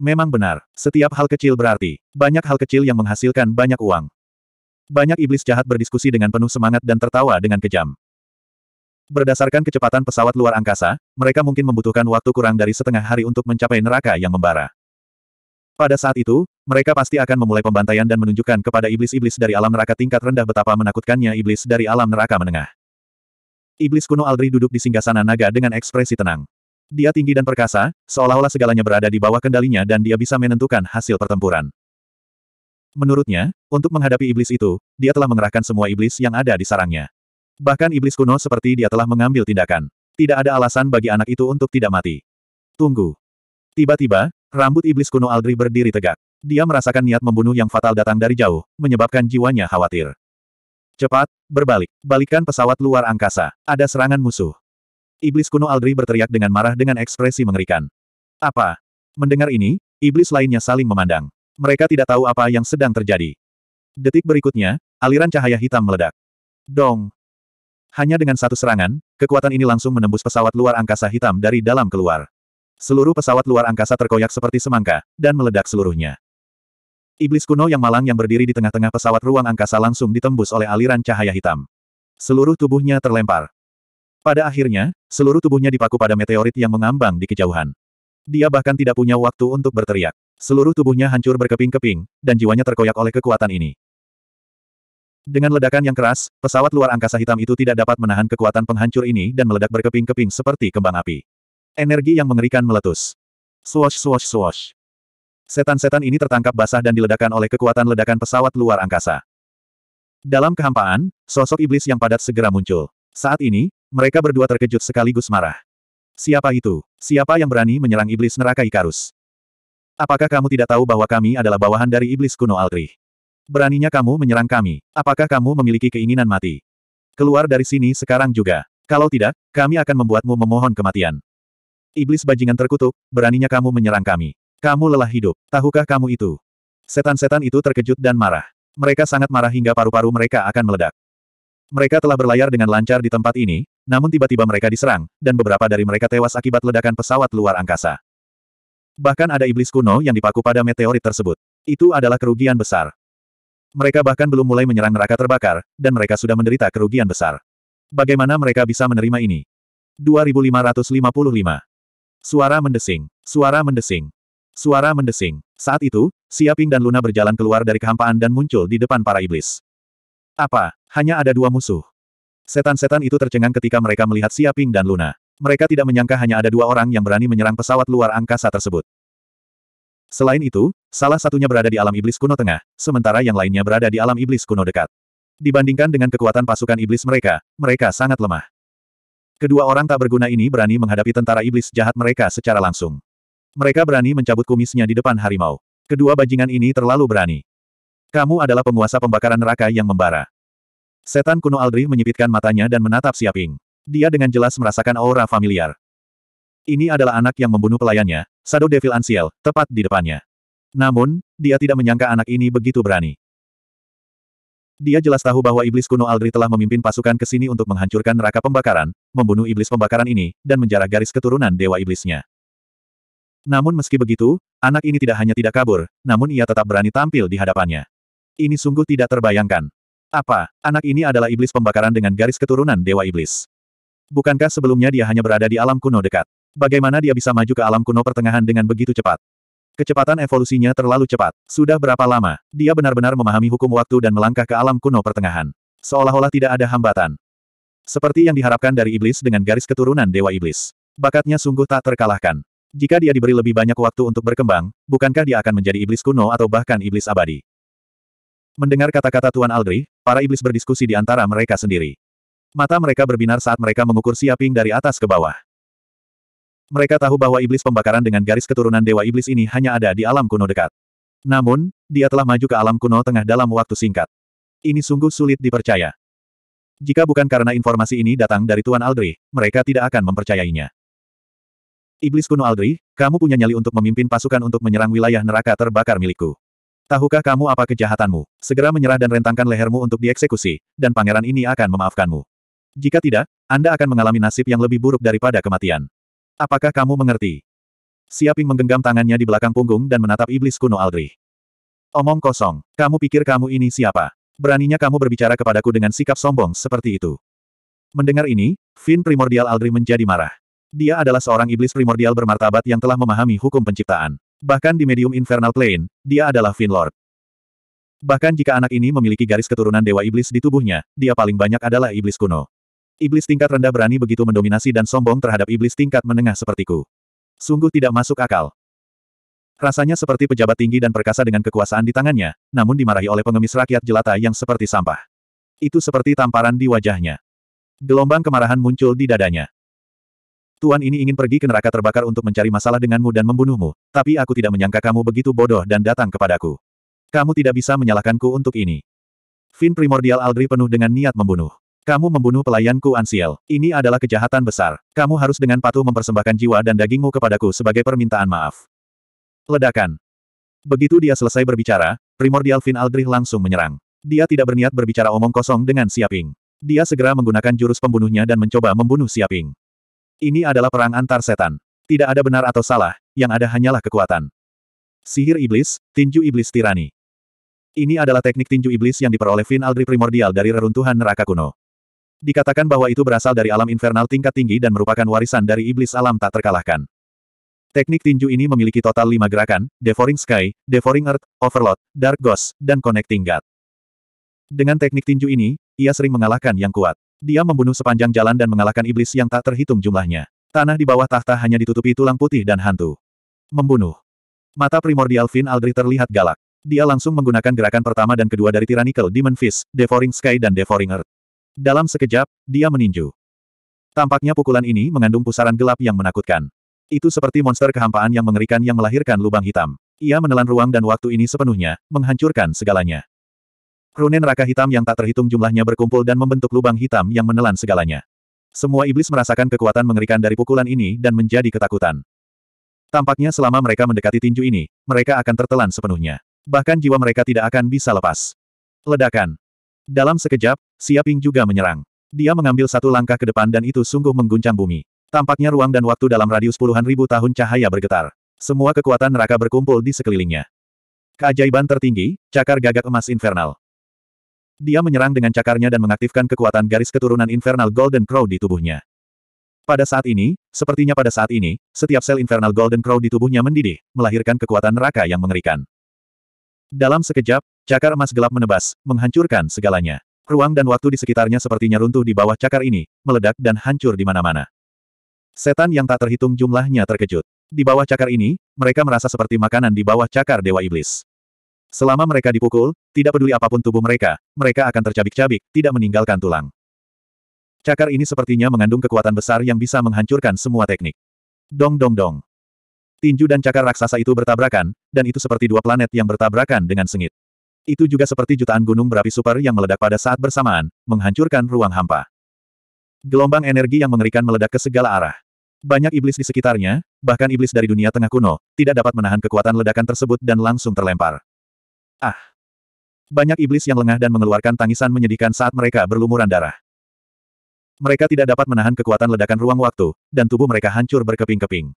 Memang benar, setiap hal kecil berarti, banyak hal kecil yang menghasilkan banyak uang. Banyak iblis jahat berdiskusi dengan penuh semangat dan tertawa dengan kejam. Berdasarkan kecepatan pesawat luar angkasa, mereka mungkin membutuhkan waktu kurang dari setengah hari untuk mencapai neraka yang membara. Pada saat itu, mereka pasti akan memulai pembantaian dan menunjukkan kepada iblis-iblis dari alam neraka tingkat rendah betapa menakutkannya iblis dari alam neraka menengah. Iblis kuno Aldri duduk di singgasana naga dengan ekspresi tenang. Dia tinggi dan perkasa, seolah-olah segalanya berada di bawah kendalinya dan dia bisa menentukan hasil pertempuran. Menurutnya, untuk menghadapi iblis itu, dia telah mengerahkan semua iblis yang ada di sarangnya. Bahkan iblis kuno seperti dia telah mengambil tindakan. Tidak ada alasan bagi anak itu untuk tidak mati. Tunggu. Tiba-tiba, rambut iblis kuno Aldri berdiri tegak. Dia merasakan niat membunuh yang fatal datang dari jauh, menyebabkan jiwanya khawatir. Cepat, berbalik. balikan pesawat luar angkasa. Ada serangan musuh. Iblis kuno Aldri berteriak dengan marah dengan ekspresi mengerikan. Apa? Mendengar ini, iblis lainnya saling memandang. Mereka tidak tahu apa yang sedang terjadi. Detik berikutnya, aliran cahaya hitam meledak. Dong! Hanya dengan satu serangan, kekuatan ini langsung menembus pesawat luar angkasa hitam dari dalam keluar. Seluruh pesawat luar angkasa terkoyak seperti semangka, dan meledak seluruhnya. Iblis kuno yang malang yang berdiri di tengah-tengah pesawat ruang angkasa langsung ditembus oleh aliran cahaya hitam. Seluruh tubuhnya terlempar. Pada akhirnya, seluruh tubuhnya dipaku pada meteorit yang mengambang di kejauhan. Dia bahkan tidak punya waktu untuk berteriak. Seluruh tubuhnya hancur berkeping-keping, dan jiwanya terkoyak oleh kekuatan ini. Dengan ledakan yang keras, pesawat luar angkasa hitam itu tidak dapat menahan kekuatan penghancur ini dan meledak berkeping-keping seperti kembang api. Energi yang mengerikan meletus. Swash swash swash. Setan-setan ini tertangkap basah dan diledakkan oleh kekuatan ledakan pesawat luar angkasa. Dalam kehampaan, sosok iblis yang padat segera muncul. Saat ini, mereka berdua terkejut sekaligus marah. Siapa itu? Siapa yang berani menyerang iblis neraka Ikarus? Apakah kamu tidak tahu bahwa kami adalah bawahan dari iblis kuno Altri? Beraninya kamu menyerang kami. Apakah kamu memiliki keinginan mati? Keluar dari sini sekarang juga. Kalau tidak, kami akan membuatmu memohon kematian. Iblis bajingan terkutuk, beraninya kamu menyerang kami. Kamu lelah hidup. Tahukah kamu itu? Setan-setan itu terkejut dan marah. Mereka sangat marah hingga paru-paru mereka akan meledak. Mereka telah berlayar dengan lancar di tempat ini, namun tiba-tiba mereka diserang, dan beberapa dari mereka tewas akibat ledakan pesawat luar angkasa. Bahkan ada iblis kuno yang dipaku pada meteorit tersebut. Itu adalah kerugian besar. Mereka bahkan belum mulai menyerang neraka terbakar, dan mereka sudah menderita kerugian besar. Bagaimana mereka bisa menerima ini? 2555. Suara mendesing. Suara mendesing. Suara mendesing. Saat itu, Siaping dan Luna berjalan keluar dari kehampaan dan muncul di depan para iblis. Apa? Hanya ada dua musuh. Setan-setan itu tercengang ketika mereka melihat Siaping dan Luna. Mereka tidak menyangka hanya ada dua orang yang berani menyerang pesawat luar angkasa tersebut. Selain itu, salah satunya berada di alam iblis kuno tengah, sementara yang lainnya berada di alam iblis kuno dekat. Dibandingkan dengan kekuatan pasukan iblis mereka, mereka sangat lemah. Kedua orang tak berguna ini berani menghadapi tentara iblis jahat mereka secara langsung. Mereka berani mencabut kumisnya di depan harimau. Kedua bajingan ini terlalu berani. Kamu adalah penguasa pembakaran neraka yang membara. Setan kuno Aldri menyipitkan matanya dan menatap Siaping. Dia dengan jelas merasakan aura familiar. Ini adalah anak yang membunuh pelayannya, Shadow Devil Ansiel, tepat di depannya. Namun, dia tidak menyangka anak ini begitu berani. Dia jelas tahu bahwa iblis kuno Aldri telah memimpin pasukan ke sini untuk menghancurkan neraka pembakaran, membunuh iblis pembakaran ini, dan menjarah garis keturunan dewa iblisnya. Namun meski begitu, anak ini tidak hanya tidak kabur, namun ia tetap berani tampil di hadapannya. Ini sungguh tidak terbayangkan. Apa, anak ini adalah iblis pembakaran dengan garis keturunan dewa iblis. Bukankah sebelumnya dia hanya berada di alam kuno dekat? Bagaimana dia bisa maju ke alam kuno pertengahan dengan begitu cepat? Kecepatan evolusinya terlalu cepat. Sudah berapa lama, dia benar-benar memahami hukum waktu dan melangkah ke alam kuno pertengahan. Seolah-olah tidak ada hambatan. Seperti yang diharapkan dari iblis dengan garis keturunan Dewa Iblis. Bakatnya sungguh tak terkalahkan. Jika dia diberi lebih banyak waktu untuk berkembang, bukankah dia akan menjadi iblis kuno atau bahkan iblis abadi? Mendengar kata-kata Tuan Aldri, para iblis berdiskusi di antara mereka sendiri. Mata mereka berbinar saat mereka mengukur siaping dari atas ke bawah. Mereka tahu bahwa iblis pembakaran dengan garis keturunan Dewa Iblis ini hanya ada di alam kuno dekat. Namun, dia telah maju ke alam kuno tengah dalam waktu singkat. Ini sungguh sulit dipercaya. Jika bukan karena informasi ini datang dari Tuan Aldri, mereka tidak akan mempercayainya. Iblis kuno Aldri, kamu punya nyali untuk memimpin pasukan untuk menyerang wilayah neraka terbakar milikku. Tahukah kamu apa kejahatanmu? Segera menyerah dan rentangkan lehermu untuk dieksekusi, dan pangeran ini akan memaafkanmu. Jika tidak, Anda akan mengalami nasib yang lebih buruk daripada kematian. Apakah kamu mengerti? Siaping menggenggam tangannya di belakang punggung dan menatap iblis kuno Aldrich. Omong kosong, kamu pikir kamu ini siapa? Beraninya kamu berbicara kepadaku dengan sikap sombong seperti itu. Mendengar ini, Finn primordial Aldri menjadi marah. Dia adalah seorang iblis primordial bermartabat yang telah memahami hukum penciptaan. Bahkan di medium Infernal Plane, dia adalah Finn Lord. Bahkan jika anak ini memiliki garis keturunan Dewa Iblis di tubuhnya, dia paling banyak adalah iblis kuno. Iblis tingkat rendah berani begitu mendominasi dan sombong terhadap iblis tingkat menengah sepertiku. Sungguh tidak masuk akal. Rasanya seperti pejabat tinggi dan perkasa dengan kekuasaan di tangannya, namun dimarahi oleh pengemis rakyat jelata yang seperti sampah. Itu seperti tamparan di wajahnya. Gelombang kemarahan muncul di dadanya. Tuan ini ingin pergi ke neraka terbakar untuk mencari masalah denganmu dan membunuhmu, tapi aku tidak menyangka kamu begitu bodoh dan datang kepadaku. Kamu tidak bisa menyalahkanku untuk ini. Fin primordial Aldri penuh dengan niat membunuh. Kamu membunuh pelayanku Ansiel. Ini adalah kejahatan besar. Kamu harus dengan patuh mempersembahkan jiwa dan dagingmu kepadaku sebagai permintaan maaf. Ledakan. Begitu dia selesai berbicara, primordial Fin Aldrich langsung menyerang. Dia tidak berniat berbicara omong kosong dengan Siaping. Dia segera menggunakan jurus pembunuhnya dan mencoba membunuh Siaping. Ini adalah perang antar setan. Tidak ada benar atau salah, yang ada hanyalah kekuatan. Sihir iblis, tinju iblis tirani. Ini adalah teknik tinju iblis yang diperoleh Fin Aldri primordial dari reruntuhan neraka kuno. Dikatakan bahwa itu berasal dari alam infernal tingkat tinggi dan merupakan warisan dari iblis alam tak terkalahkan. Teknik tinju ini memiliki total lima gerakan, Devouring Sky, Devouring Earth, Overload, Dark Ghost, dan Connecting God. Dengan teknik tinju ini, ia sering mengalahkan yang kuat. Dia membunuh sepanjang jalan dan mengalahkan iblis yang tak terhitung jumlahnya. Tanah di bawah tahta hanya ditutupi tulang putih dan hantu. Membunuh. Mata primordial Finn Aldri terlihat galak. Dia langsung menggunakan gerakan pertama dan kedua dari Tyrannical Demon Fist, Devouring Sky dan Devouring Earth. Dalam sekejap, dia meninju. Tampaknya pukulan ini mengandung pusaran gelap yang menakutkan. Itu seperti monster kehampaan yang mengerikan yang melahirkan lubang hitam. Ia menelan ruang dan waktu ini sepenuhnya, menghancurkan segalanya. Rune neraka hitam yang tak terhitung jumlahnya berkumpul dan membentuk lubang hitam yang menelan segalanya. Semua iblis merasakan kekuatan mengerikan dari pukulan ini dan menjadi ketakutan. Tampaknya selama mereka mendekati tinju ini, mereka akan tertelan sepenuhnya. Bahkan jiwa mereka tidak akan bisa lepas. Ledakan. Dalam sekejap, Siaping juga menyerang. Dia mengambil satu langkah ke depan dan itu sungguh mengguncang bumi. Tampaknya ruang dan waktu dalam radius puluhan ribu tahun cahaya bergetar. Semua kekuatan neraka berkumpul di sekelilingnya. Keajaiban tertinggi, cakar gagak emas infernal. Dia menyerang dengan cakarnya dan mengaktifkan kekuatan garis keturunan infernal Golden Crow di tubuhnya. Pada saat ini, sepertinya pada saat ini, setiap sel infernal Golden Crow di tubuhnya mendidih, melahirkan kekuatan neraka yang mengerikan. Dalam sekejap, cakar emas gelap menebas, menghancurkan segalanya. Ruang dan waktu di sekitarnya sepertinya runtuh di bawah cakar ini, meledak dan hancur di mana-mana. Setan yang tak terhitung jumlahnya terkejut. Di bawah cakar ini, mereka merasa seperti makanan di bawah cakar Dewa Iblis. Selama mereka dipukul, tidak peduli apapun tubuh mereka, mereka akan tercabik-cabik, tidak meninggalkan tulang. Cakar ini sepertinya mengandung kekuatan besar yang bisa menghancurkan semua teknik. Dong dong dong. Tinju dan cakar raksasa itu bertabrakan, dan itu seperti dua planet yang bertabrakan dengan sengit. Itu juga seperti jutaan gunung berapi super yang meledak pada saat bersamaan, menghancurkan ruang hampa. Gelombang energi yang mengerikan meledak ke segala arah. Banyak iblis di sekitarnya, bahkan iblis dari dunia tengah kuno, tidak dapat menahan kekuatan ledakan tersebut dan langsung terlempar. Ah! Banyak iblis yang lengah dan mengeluarkan tangisan menyedihkan saat mereka berlumuran darah. Mereka tidak dapat menahan kekuatan ledakan ruang waktu, dan tubuh mereka hancur berkeping-keping.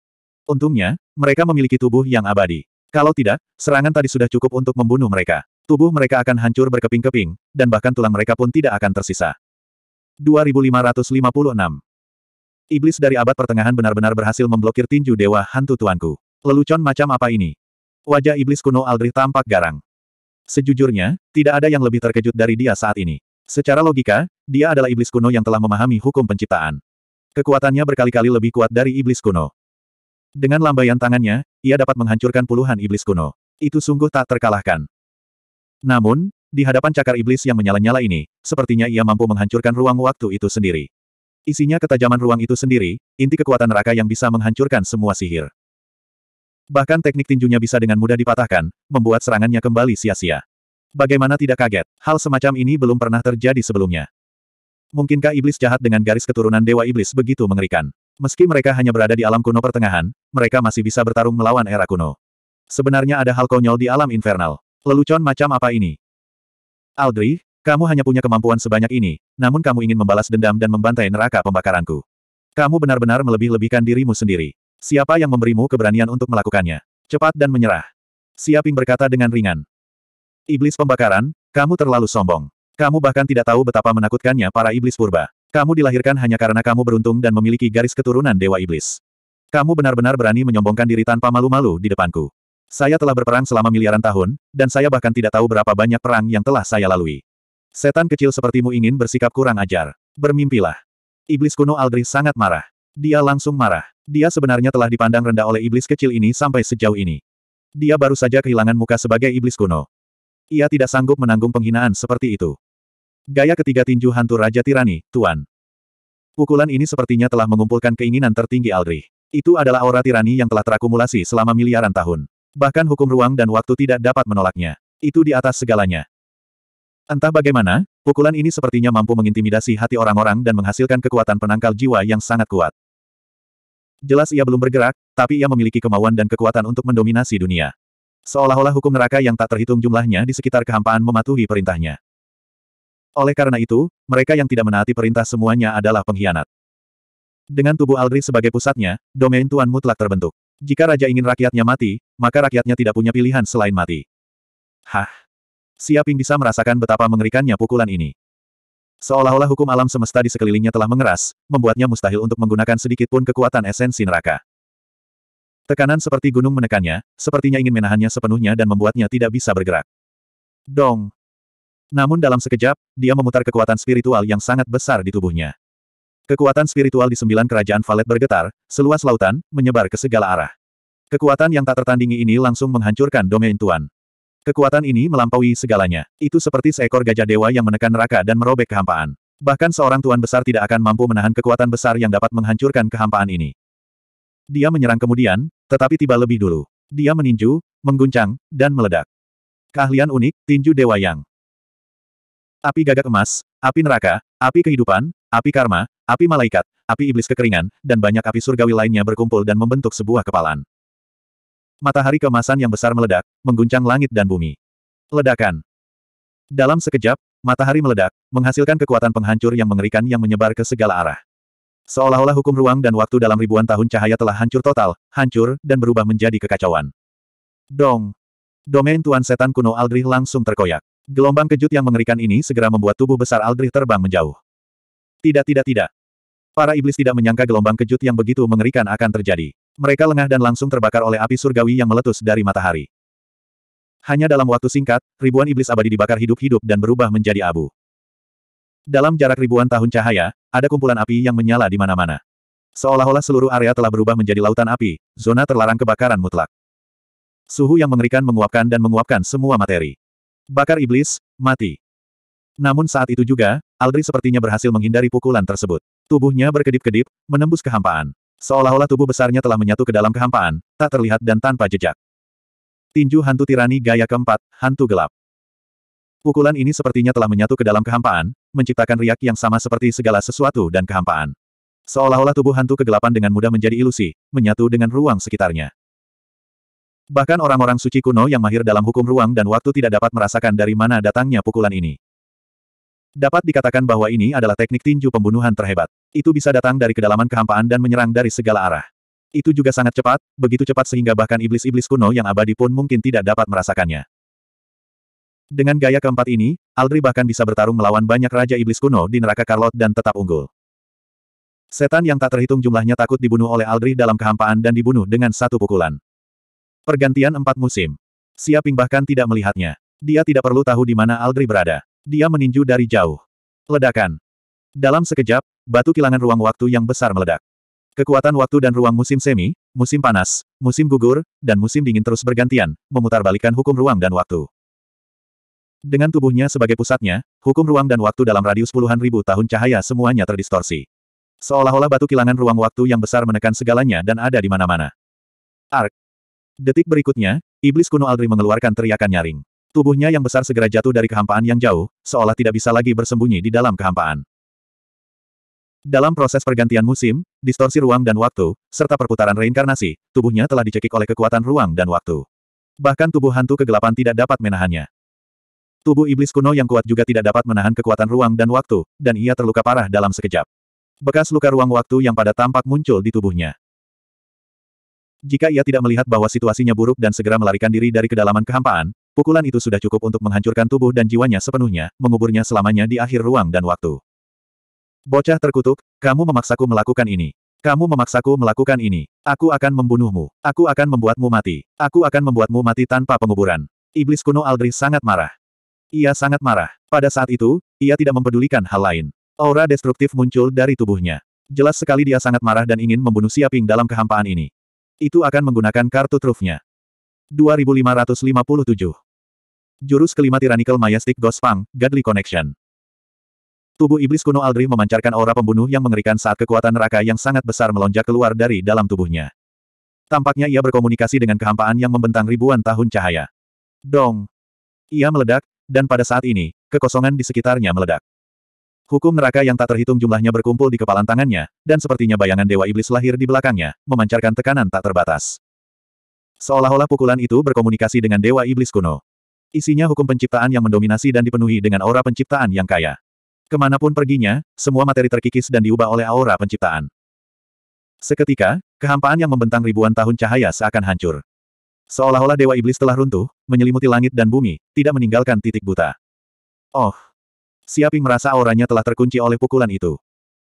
Untungnya, mereka memiliki tubuh yang abadi. Kalau tidak, serangan tadi sudah cukup untuk membunuh mereka tubuh mereka akan hancur berkeping-keping, dan bahkan tulang mereka pun tidak akan tersisa. 2556 Iblis dari abad pertengahan benar-benar berhasil memblokir tinju dewa hantu tuanku. Lelucon macam apa ini? Wajah iblis kuno Aldrich tampak garang. Sejujurnya, tidak ada yang lebih terkejut dari dia saat ini. Secara logika, dia adalah iblis kuno yang telah memahami hukum penciptaan. Kekuatannya berkali-kali lebih kuat dari iblis kuno. Dengan lambaian tangannya, ia dapat menghancurkan puluhan iblis kuno. Itu sungguh tak terkalahkan. Namun, di hadapan cakar iblis yang menyala-nyala ini, sepertinya ia mampu menghancurkan ruang waktu itu sendiri. Isinya ketajaman ruang itu sendiri, inti kekuatan neraka yang bisa menghancurkan semua sihir. Bahkan teknik tinjunya bisa dengan mudah dipatahkan, membuat serangannya kembali sia-sia. Bagaimana tidak kaget, hal semacam ini belum pernah terjadi sebelumnya. Mungkinkah iblis jahat dengan garis keturunan Dewa Iblis begitu mengerikan? Meski mereka hanya berada di alam kuno pertengahan, mereka masih bisa bertarung melawan era kuno. Sebenarnya ada hal konyol di alam infernal. Lelucon macam apa ini? Audrey, kamu hanya punya kemampuan sebanyak ini, namun kamu ingin membalas dendam dan membantai neraka pembakaranku. Kamu benar-benar melebih-lebihkan dirimu sendiri. Siapa yang memberimu keberanian untuk melakukannya? Cepat dan menyerah. Siaping berkata dengan ringan. Iblis pembakaran, kamu terlalu sombong. Kamu bahkan tidak tahu betapa menakutkannya para iblis purba. Kamu dilahirkan hanya karena kamu beruntung dan memiliki garis keturunan Dewa Iblis. Kamu benar-benar berani menyombongkan diri tanpa malu-malu di depanku. Saya telah berperang selama miliaran tahun, dan saya bahkan tidak tahu berapa banyak perang yang telah saya lalui. Setan kecil sepertimu ingin bersikap kurang ajar. Bermimpilah. Iblis kuno Aldri sangat marah. Dia langsung marah. Dia sebenarnya telah dipandang rendah oleh iblis kecil ini sampai sejauh ini. Dia baru saja kehilangan muka sebagai iblis kuno. Ia tidak sanggup menanggung penghinaan seperti itu. Gaya ketiga tinju hantu Raja Tirani, Tuan. Pukulan ini sepertinya telah mengumpulkan keinginan tertinggi Aldri. Itu adalah aura tirani yang telah terakumulasi selama miliaran tahun. Bahkan hukum ruang dan waktu tidak dapat menolaknya. Itu di atas segalanya. Entah bagaimana, pukulan ini sepertinya mampu mengintimidasi hati orang-orang dan menghasilkan kekuatan penangkal jiwa yang sangat kuat. Jelas ia belum bergerak, tapi ia memiliki kemauan dan kekuatan untuk mendominasi dunia. Seolah-olah hukum neraka yang tak terhitung jumlahnya di sekitar kehampaan mematuhi perintahnya. Oleh karena itu, mereka yang tidak menaati perintah semuanya adalah pengkhianat. Dengan tubuh Aldri sebagai pusatnya, domain Tuan mutlak terbentuk. Jika raja ingin rakyatnya mati, maka rakyatnya tidak punya pilihan selain mati. Hah? Siaping bisa merasakan betapa mengerikannya pukulan ini. Seolah-olah hukum alam semesta di sekelilingnya telah mengeras, membuatnya mustahil untuk menggunakan sedikit pun kekuatan esensi neraka. Tekanan seperti gunung menekannya, sepertinya ingin menahannya sepenuhnya dan membuatnya tidak bisa bergerak. Dong. Namun dalam sekejap, dia memutar kekuatan spiritual yang sangat besar di tubuhnya. Kekuatan spiritual di sembilan kerajaan Valet bergetar, seluas lautan, menyebar ke segala arah. Kekuatan yang tak tertandingi ini langsung menghancurkan domain Tuan. Kekuatan ini melampaui segalanya. Itu seperti seekor gajah dewa yang menekan neraka dan merobek kehampaan. Bahkan seorang Tuan besar tidak akan mampu menahan kekuatan besar yang dapat menghancurkan kehampaan ini. Dia menyerang kemudian, tetapi tiba lebih dulu. Dia meninju, mengguncang, dan meledak. Keahlian unik, tinju Dewa Yang. Api gagak emas, api neraka, Api kehidupan, api karma, api malaikat, api iblis kekeringan, dan banyak api surgawi lainnya berkumpul dan membentuk sebuah kepalan. Matahari kemasan yang besar meledak, mengguncang langit dan bumi. Ledakan. Dalam sekejap, matahari meledak, menghasilkan kekuatan penghancur yang mengerikan yang menyebar ke segala arah. Seolah-olah hukum ruang dan waktu dalam ribuan tahun cahaya telah hancur total, hancur, dan berubah menjadi kekacauan. Dong! Domain Tuan Setan kuno Aldrich langsung terkoyak. Gelombang kejut yang mengerikan ini segera membuat tubuh besar Aldrich terbang menjauh. Tidak tidak tidak. Para iblis tidak menyangka gelombang kejut yang begitu mengerikan akan terjadi. Mereka lengah dan langsung terbakar oleh api surgawi yang meletus dari matahari. Hanya dalam waktu singkat, ribuan iblis abadi dibakar hidup-hidup dan berubah menjadi abu. Dalam jarak ribuan tahun cahaya, ada kumpulan api yang menyala di mana-mana. Seolah-olah seluruh area telah berubah menjadi lautan api, zona terlarang kebakaran mutlak. Suhu yang mengerikan menguapkan dan menguapkan semua materi. Bakar iblis, mati. Namun saat itu juga, Aldri sepertinya berhasil menghindari pukulan tersebut. Tubuhnya berkedip-kedip, menembus kehampaan. Seolah-olah tubuh besarnya telah menyatu ke dalam kehampaan, tak terlihat dan tanpa jejak. Tinju hantu tirani gaya keempat, hantu gelap. Pukulan ini sepertinya telah menyatu ke dalam kehampaan, menciptakan riak yang sama seperti segala sesuatu dan kehampaan. Seolah-olah tubuh hantu kegelapan dengan mudah menjadi ilusi, menyatu dengan ruang sekitarnya. Bahkan orang-orang suci kuno yang mahir dalam hukum ruang dan waktu tidak dapat merasakan dari mana datangnya pukulan ini. Dapat dikatakan bahwa ini adalah teknik tinju pembunuhan terhebat. Itu bisa datang dari kedalaman kehampaan dan menyerang dari segala arah. Itu juga sangat cepat, begitu cepat sehingga bahkan iblis-iblis kuno yang abadi pun mungkin tidak dapat merasakannya. Dengan gaya keempat ini, Aldri bahkan bisa bertarung melawan banyak raja iblis kuno di neraka Karlot dan tetap unggul. Setan yang tak terhitung jumlahnya takut dibunuh oleh Aldri dalam kehampaan dan dibunuh dengan satu pukulan. Pergantian empat musim. Siaping bahkan tidak melihatnya. Dia tidak perlu tahu di mana Aldri berada. Dia meninju dari jauh. Ledakan. Dalam sekejap, batu kilangan ruang waktu yang besar meledak. Kekuatan waktu dan ruang musim semi, musim panas, musim gugur, dan musim dingin terus bergantian, memutarbalikkan hukum ruang dan waktu. Dengan tubuhnya sebagai pusatnya, hukum ruang dan waktu dalam radius puluhan ribu tahun cahaya semuanya terdistorsi. Seolah-olah batu kilangan ruang waktu yang besar menekan segalanya dan ada di mana-mana. Ark. Detik berikutnya, iblis kuno Aldri mengeluarkan teriakan nyaring. Tubuhnya yang besar segera jatuh dari kehampaan yang jauh, seolah tidak bisa lagi bersembunyi di dalam kehampaan. Dalam proses pergantian musim, distorsi ruang dan waktu, serta perputaran reinkarnasi, tubuhnya telah dicekik oleh kekuatan ruang dan waktu. Bahkan tubuh hantu kegelapan tidak dapat menahannya. Tubuh iblis kuno yang kuat juga tidak dapat menahan kekuatan ruang dan waktu, dan ia terluka parah dalam sekejap. Bekas luka ruang waktu yang pada tampak muncul di tubuhnya. Jika ia tidak melihat bahwa situasinya buruk dan segera melarikan diri dari kedalaman kehampaan, pukulan itu sudah cukup untuk menghancurkan tubuh dan jiwanya sepenuhnya, menguburnya selamanya di akhir ruang dan waktu. Bocah terkutuk, kamu memaksaku melakukan ini. Kamu memaksaku melakukan ini. Aku akan membunuhmu. Aku akan membuatmu mati. Aku akan membuatmu mati tanpa penguburan. Iblis kuno Aldrich sangat marah. Ia sangat marah. Pada saat itu, ia tidak mempedulikan hal lain. Aura destruktif muncul dari tubuhnya. Jelas sekali dia sangat marah dan ingin membunuh Siaping dalam kehampaan ini. Itu akan menggunakan kartu trufnya. 2557. Jurus kelima Tyrannical Majestic Ghost Pang, Godly Connection. Tubuh iblis kuno Aldrich memancarkan aura pembunuh yang mengerikan saat kekuatan neraka yang sangat besar melonjak keluar dari dalam tubuhnya. Tampaknya ia berkomunikasi dengan kehampaan yang membentang ribuan tahun cahaya. Dong! Ia meledak, dan pada saat ini, kekosongan di sekitarnya meledak. Hukum neraka yang tak terhitung jumlahnya berkumpul di kepalan tangannya, dan sepertinya bayangan Dewa Iblis lahir di belakangnya, memancarkan tekanan tak terbatas. Seolah-olah pukulan itu berkomunikasi dengan Dewa Iblis kuno. Isinya hukum penciptaan yang mendominasi dan dipenuhi dengan aura penciptaan yang kaya. Kemanapun perginya, semua materi terkikis dan diubah oleh aura penciptaan. Seketika, kehampaan yang membentang ribuan tahun cahaya seakan hancur. Seolah-olah Dewa Iblis telah runtuh, menyelimuti langit dan bumi, tidak meninggalkan titik buta. Oh, Siaping merasa auranya telah terkunci oleh pukulan itu.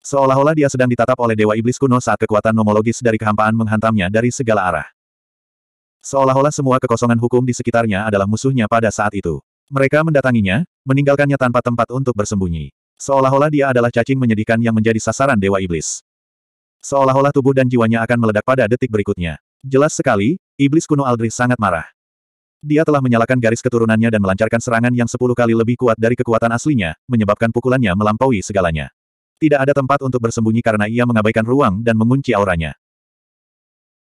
Seolah-olah dia sedang ditatap oleh Dewa Iblis kuno saat kekuatan nomologis dari kehampaan menghantamnya dari segala arah. Seolah-olah semua kekosongan hukum di sekitarnya adalah musuhnya pada saat itu. Mereka mendatanginya, meninggalkannya tanpa tempat untuk bersembunyi. Seolah-olah dia adalah cacing menyedihkan yang menjadi sasaran Dewa Iblis. Seolah-olah tubuh dan jiwanya akan meledak pada detik berikutnya. Jelas sekali, Iblis kuno Aldrich sangat marah. Dia telah menyalakan garis keturunannya dan melancarkan serangan yang sepuluh kali lebih kuat dari kekuatan aslinya, menyebabkan pukulannya melampaui segalanya. Tidak ada tempat untuk bersembunyi karena ia mengabaikan ruang dan mengunci auranya.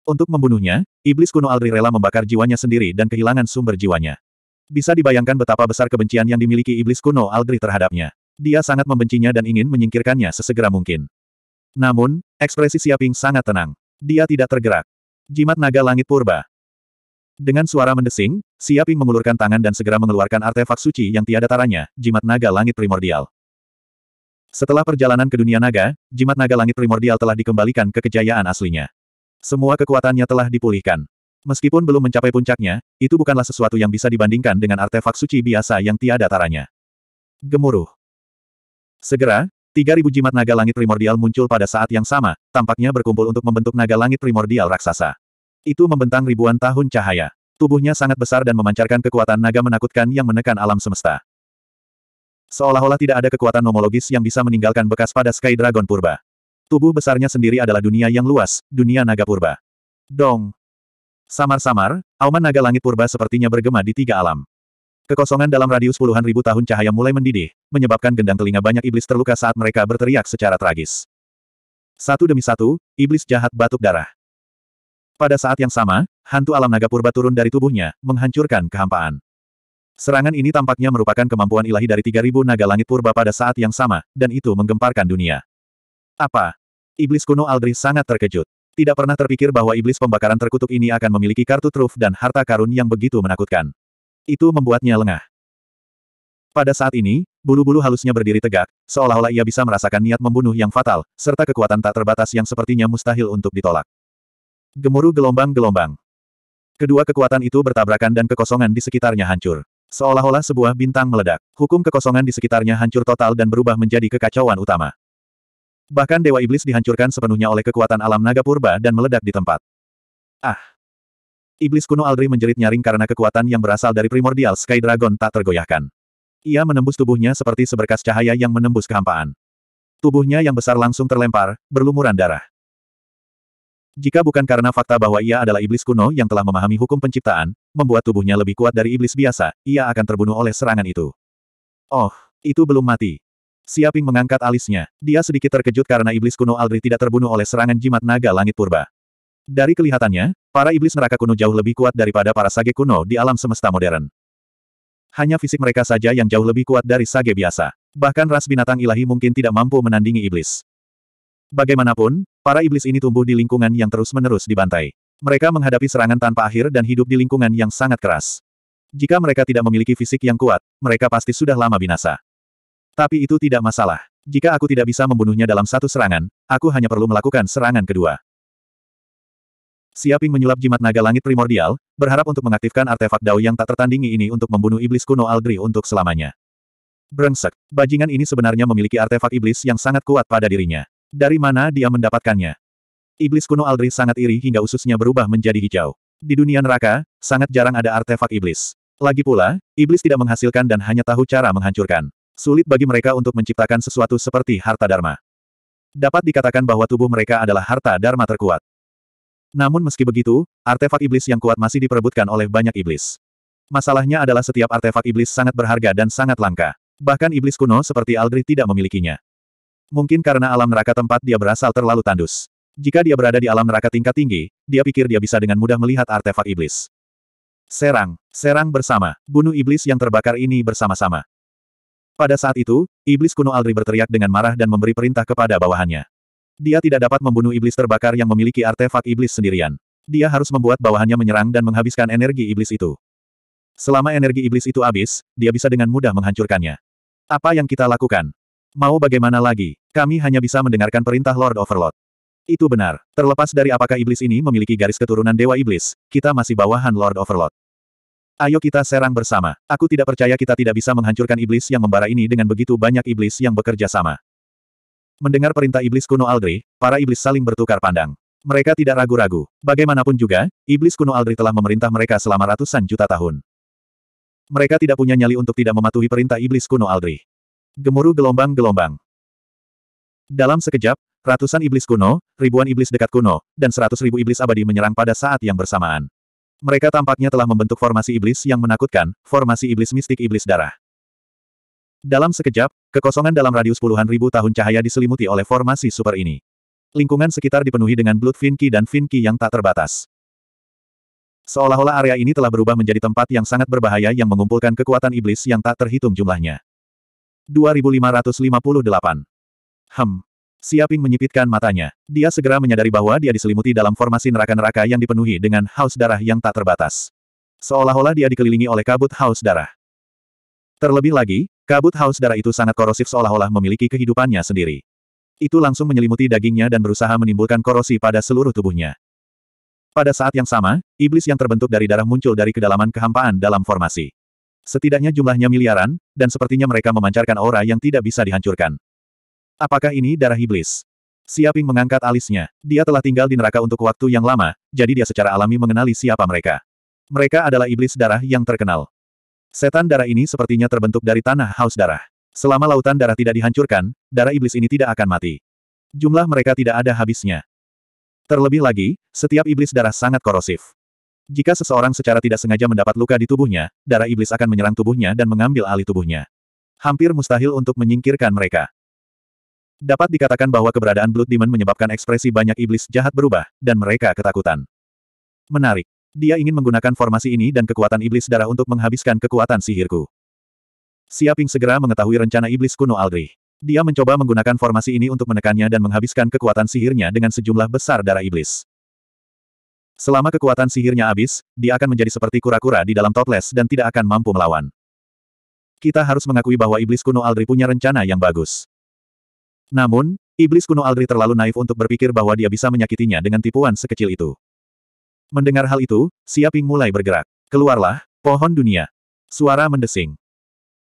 Untuk membunuhnya, iblis kuno Aldri rela membakar jiwanya sendiri dan kehilangan sumber jiwanya. Bisa dibayangkan betapa besar kebencian yang dimiliki iblis kuno Aldri terhadapnya. Dia sangat membencinya dan ingin menyingkirkannya sesegera mungkin. Namun, ekspresi Siaping sangat tenang. Dia tidak tergerak. Jimat naga langit purba. Dengan suara mendesing, Siaping mengulurkan tangan dan segera mengeluarkan artefak suci yang tiada taranya, jimat naga langit primordial. Setelah perjalanan ke dunia naga, jimat naga langit primordial telah dikembalikan ke kejayaan aslinya. Semua kekuatannya telah dipulihkan. Meskipun belum mencapai puncaknya, itu bukanlah sesuatu yang bisa dibandingkan dengan artefak suci biasa yang tiada taranya. Gemuruh. Segera, 3000 jimat naga langit primordial muncul pada saat yang sama, tampaknya berkumpul untuk membentuk naga langit primordial raksasa. Itu membentang ribuan tahun cahaya. Tubuhnya sangat besar dan memancarkan kekuatan naga menakutkan yang menekan alam semesta. Seolah-olah tidak ada kekuatan nomologis yang bisa meninggalkan bekas pada Sky Dragon Purba. Tubuh besarnya sendiri adalah dunia yang luas, dunia naga purba. Dong! Samar-samar, auman naga langit purba sepertinya bergema di tiga alam. Kekosongan dalam radius puluhan ribu tahun cahaya mulai mendidih, menyebabkan gendang telinga banyak iblis terluka saat mereka berteriak secara tragis. Satu demi satu, iblis jahat batuk darah. Pada saat yang sama, hantu alam naga purba turun dari tubuhnya, menghancurkan kehampaan. Serangan ini tampaknya merupakan kemampuan ilahi dari 3000 naga langit purba pada saat yang sama, dan itu menggemparkan dunia. Apa? Iblis kuno Aldrich sangat terkejut. Tidak pernah terpikir bahwa iblis pembakaran terkutuk ini akan memiliki kartu truf dan harta karun yang begitu menakutkan. Itu membuatnya lengah. Pada saat ini, bulu-bulu halusnya berdiri tegak, seolah-olah ia bisa merasakan niat membunuh yang fatal, serta kekuatan tak terbatas yang sepertinya mustahil untuk ditolak. Gemuruh gelombang-gelombang. Kedua kekuatan itu bertabrakan dan kekosongan di sekitarnya hancur. Seolah-olah sebuah bintang meledak. Hukum kekosongan di sekitarnya hancur total dan berubah menjadi kekacauan utama. Bahkan Dewa Iblis dihancurkan sepenuhnya oleh kekuatan alam naga purba dan meledak di tempat. Ah! Iblis kuno Aldri menjerit nyaring karena kekuatan yang berasal dari primordial Sky Dragon tak tergoyahkan. Ia menembus tubuhnya seperti seberkas cahaya yang menembus kehampaan. Tubuhnya yang besar langsung terlempar, berlumuran darah. Jika bukan karena fakta bahwa ia adalah iblis kuno yang telah memahami hukum penciptaan, membuat tubuhnya lebih kuat dari iblis biasa, ia akan terbunuh oleh serangan itu. Oh, itu belum mati. Siaping mengangkat alisnya. Dia sedikit terkejut karena iblis kuno Aldri tidak terbunuh oleh serangan jimat naga langit purba. Dari kelihatannya, para iblis neraka kuno jauh lebih kuat daripada para sage kuno di alam semesta modern. Hanya fisik mereka saja yang jauh lebih kuat dari sage biasa. Bahkan ras binatang ilahi mungkin tidak mampu menandingi iblis. Bagaimanapun, para iblis ini tumbuh di lingkungan yang terus-menerus dibantai. Mereka menghadapi serangan tanpa akhir dan hidup di lingkungan yang sangat keras. Jika mereka tidak memiliki fisik yang kuat, mereka pasti sudah lama binasa. Tapi itu tidak masalah. Jika aku tidak bisa membunuhnya dalam satu serangan, aku hanya perlu melakukan serangan kedua. Siaping menyulap jimat naga langit primordial, berharap untuk mengaktifkan artefak Dao yang tak tertandingi ini untuk membunuh iblis kuno Aldri untuk selamanya. Brengsek, bajingan ini sebenarnya memiliki artefak iblis yang sangat kuat pada dirinya. Dari mana dia mendapatkannya? Iblis kuno Aldri sangat iri hingga ususnya berubah menjadi hijau. Di dunia neraka, sangat jarang ada artefak iblis. Lagi pula, iblis tidak menghasilkan dan hanya tahu cara menghancurkan. Sulit bagi mereka untuk menciptakan sesuatu seperti harta dharma. Dapat dikatakan bahwa tubuh mereka adalah harta dharma terkuat. Namun meski begitu, artefak iblis yang kuat masih diperebutkan oleh banyak iblis. Masalahnya adalah setiap artefak iblis sangat berharga dan sangat langka. Bahkan iblis kuno seperti Aldri tidak memilikinya. Mungkin karena alam neraka tempat dia berasal terlalu tandus. Jika dia berada di alam neraka tingkat tinggi, dia pikir dia bisa dengan mudah melihat artefak iblis. Serang, serang bersama, bunuh iblis yang terbakar ini bersama-sama. Pada saat itu, iblis kuno Aldri berteriak dengan marah dan memberi perintah kepada bawahannya. Dia tidak dapat membunuh iblis terbakar yang memiliki artefak iblis sendirian. Dia harus membuat bawahannya menyerang dan menghabiskan energi iblis itu. Selama energi iblis itu habis, dia bisa dengan mudah menghancurkannya. Apa yang kita lakukan? Mau bagaimana lagi, kami hanya bisa mendengarkan perintah Lord Overlord. Itu benar. Terlepas dari apakah iblis ini memiliki garis keturunan Dewa Iblis, kita masih bawahan Lord Overlord. Ayo kita serang bersama. Aku tidak percaya kita tidak bisa menghancurkan iblis yang membara ini dengan begitu banyak iblis yang bekerja sama. Mendengar perintah iblis kuno Aldri, para iblis saling bertukar pandang. Mereka tidak ragu-ragu. Bagaimanapun juga, iblis kuno Aldri telah memerintah mereka selama ratusan juta tahun. Mereka tidak punya nyali untuk tidak mematuhi perintah iblis kuno Aldri. Gemuruh gelombang-gelombang. Dalam sekejap, ratusan iblis kuno, ribuan iblis dekat kuno, dan seratus ribu iblis abadi menyerang pada saat yang bersamaan. Mereka tampaknya telah membentuk formasi iblis yang menakutkan, formasi iblis mistik iblis darah. Dalam sekejap, kekosongan dalam radius puluhan ribu tahun cahaya diselimuti oleh formasi super ini. Lingkungan sekitar dipenuhi dengan Blood Finki dan Finki yang tak terbatas. Seolah-olah area ini telah berubah menjadi tempat yang sangat berbahaya yang mengumpulkan kekuatan iblis yang tak terhitung jumlahnya. 2558. Hem. Siaping menyipitkan matanya. Dia segera menyadari bahwa dia diselimuti dalam formasi neraka-neraka yang dipenuhi dengan haus darah yang tak terbatas. Seolah-olah dia dikelilingi oleh kabut haus darah. Terlebih lagi, kabut haus darah itu sangat korosif seolah-olah memiliki kehidupannya sendiri. Itu langsung menyelimuti dagingnya dan berusaha menimbulkan korosi pada seluruh tubuhnya. Pada saat yang sama, iblis yang terbentuk dari darah muncul dari kedalaman kehampaan dalam formasi. Setidaknya jumlahnya miliaran, dan sepertinya mereka memancarkan aura yang tidak bisa dihancurkan. Apakah ini darah iblis? Siaping mengangkat alisnya. Dia telah tinggal di neraka untuk waktu yang lama, jadi dia secara alami mengenali siapa mereka. Mereka adalah iblis darah yang terkenal. Setan darah ini sepertinya terbentuk dari tanah haus darah. Selama lautan darah tidak dihancurkan, darah iblis ini tidak akan mati. Jumlah mereka tidak ada habisnya. Terlebih lagi, setiap iblis darah sangat korosif. Jika seseorang secara tidak sengaja mendapat luka di tubuhnya, darah iblis akan menyerang tubuhnya dan mengambil alih tubuhnya. Hampir mustahil untuk menyingkirkan mereka. Dapat dikatakan bahwa keberadaan Blood Demon menyebabkan ekspresi banyak iblis jahat berubah, dan mereka ketakutan. Menarik. Dia ingin menggunakan formasi ini dan kekuatan iblis darah untuk menghabiskan kekuatan sihirku. Siaping segera mengetahui rencana iblis kuno Aldri. Dia mencoba menggunakan formasi ini untuk menekannya dan menghabiskan kekuatan sihirnya dengan sejumlah besar darah iblis. Selama kekuatan sihirnya habis, dia akan menjadi seperti kura-kura di dalam toples dan tidak akan mampu melawan. Kita harus mengakui bahwa iblis kuno Aldri punya rencana yang bagus. Namun, iblis kuno Aldri terlalu naif untuk berpikir bahwa dia bisa menyakitinya dengan tipuan sekecil itu. Mendengar hal itu, Siaping mulai bergerak. Keluarlah, pohon dunia. Suara mendesing.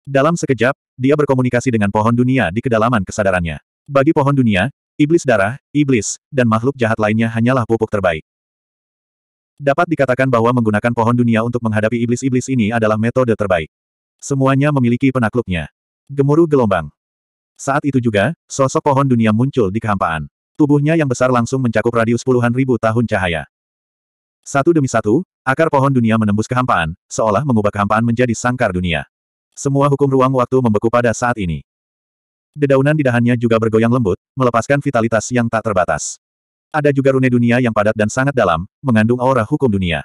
Dalam sekejap, dia berkomunikasi dengan pohon dunia di kedalaman kesadarannya. Bagi pohon dunia, iblis darah, iblis, dan makhluk jahat lainnya hanyalah pupuk terbaik. Dapat dikatakan bahwa menggunakan pohon dunia untuk menghadapi iblis-iblis ini adalah metode terbaik. Semuanya memiliki penakluknya. Gemuruh gelombang. Saat itu juga, sosok pohon dunia muncul di kehampaan. Tubuhnya yang besar langsung mencakup radius puluhan ribu tahun cahaya. Satu demi satu, akar pohon dunia menembus kehampaan, seolah mengubah kehampaan menjadi sangkar dunia. Semua hukum ruang waktu membeku pada saat ini. Dedaunan di dahannya juga bergoyang lembut, melepaskan vitalitas yang tak terbatas. Ada juga rune dunia yang padat dan sangat dalam, mengandung aura hukum dunia.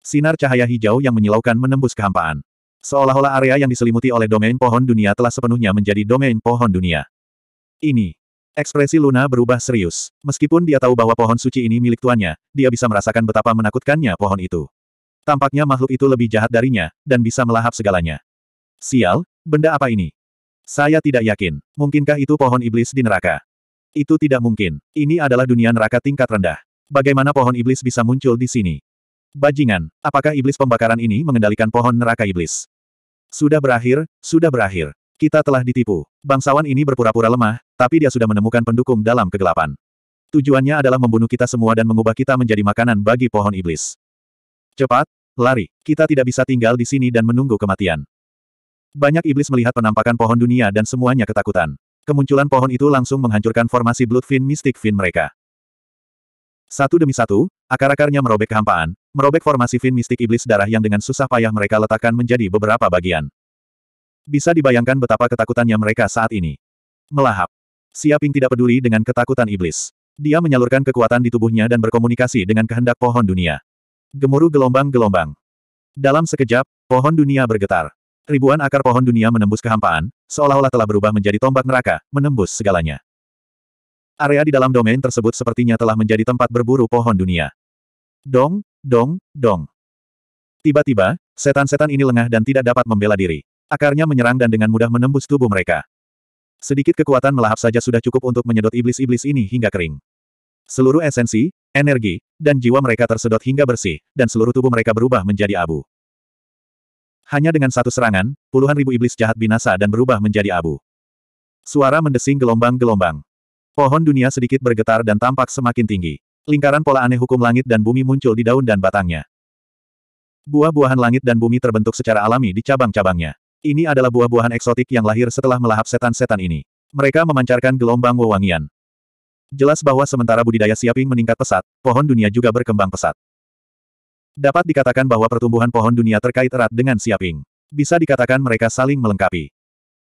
Sinar cahaya hijau yang menyilaukan menembus kehampaan. Seolah-olah area yang diselimuti oleh domain pohon dunia telah sepenuhnya menjadi domain pohon dunia. Ini. Ekspresi Luna berubah serius. Meskipun dia tahu bahwa pohon suci ini milik tuannya, dia bisa merasakan betapa menakutkannya pohon itu. Tampaknya makhluk itu lebih jahat darinya, dan bisa melahap segalanya. Sial, benda apa ini? Saya tidak yakin. Mungkinkah itu pohon iblis di neraka? Itu tidak mungkin. Ini adalah dunia neraka tingkat rendah. Bagaimana pohon iblis bisa muncul di sini? Bajingan, apakah iblis pembakaran ini mengendalikan pohon neraka iblis? Sudah berakhir, sudah berakhir. Kita telah ditipu. Bangsawan ini berpura-pura lemah, tapi dia sudah menemukan pendukung dalam kegelapan. Tujuannya adalah membunuh kita semua dan mengubah kita menjadi makanan bagi pohon iblis. Cepat, lari. Kita tidak bisa tinggal di sini dan menunggu kematian. Banyak iblis melihat penampakan pohon dunia dan semuanya ketakutan. Kemunculan pohon itu langsung menghancurkan formasi Bloodfin Mystic Fin mereka. Satu demi satu, akar-akarnya merobek kehampaan, merobek formasi Fin Mystic Iblis Darah yang dengan susah payah mereka letakkan menjadi beberapa bagian. Bisa dibayangkan betapa ketakutannya mereka saat ini. Melahap. Siaping tidak peduli dengan ketakutan iblis. Dia menyalurkan kekuatan di tubuhnya dan berkomunikasi dengan kehendak pohon dunia. Gemuruh gelombang-gelombang. Dalam sekejap, pohon dunia bergetar. Ribuan akar pohon dunia menembus kehampaan, seolah-olah telah berubah menjadi tombak neraka, menembus segalanya. Area di dalam domain tersebut sepertinya telah menjadi tempat berburu pohon dunia. Dong, dong, dong. Tiba-tiba, setan-setan ini lengah dan tidak dapat membela diri. Akarnya menyerang dan dengan mudah menembus tubuh mereka. Sedikit kekuatan melahap saja sudah cukup untuk menyedot iblis-iblis ini hingga kering. Seluruh esensi, energi, dan jiwa mereka tersedot hingga bersih, dan seluruh tubuh mereka berubah menjadi abu. Hanya dengan satu serangan, puluhan ribu iblis jahat binasa dan berubah menjadi abu. Suara mendesing gelombang-gelombang. Pohon dunia sedikit bergetar dan tampak semakin tinggi. Lingkaran pola aneh hukum langit dan bumi muncul di daun dan batangnya. Buah-buahan langit dan bumi terbentuk secara alami di cabang-cabangnya. Ini adalah buah-buahan eksotik yang lahir setelah melahap setan-setan ini. Mereka memancarkan gelombang wewangian. Jelas bahwa sementara budidaya Siaping meningkat pesat, pohon dunia juga berkembang pesat. Dapat dikatakan bahwa pertumbuhan pohon dunia terkait erat dengan Siaping. Bisa dikatakan mereka saling melengkapi.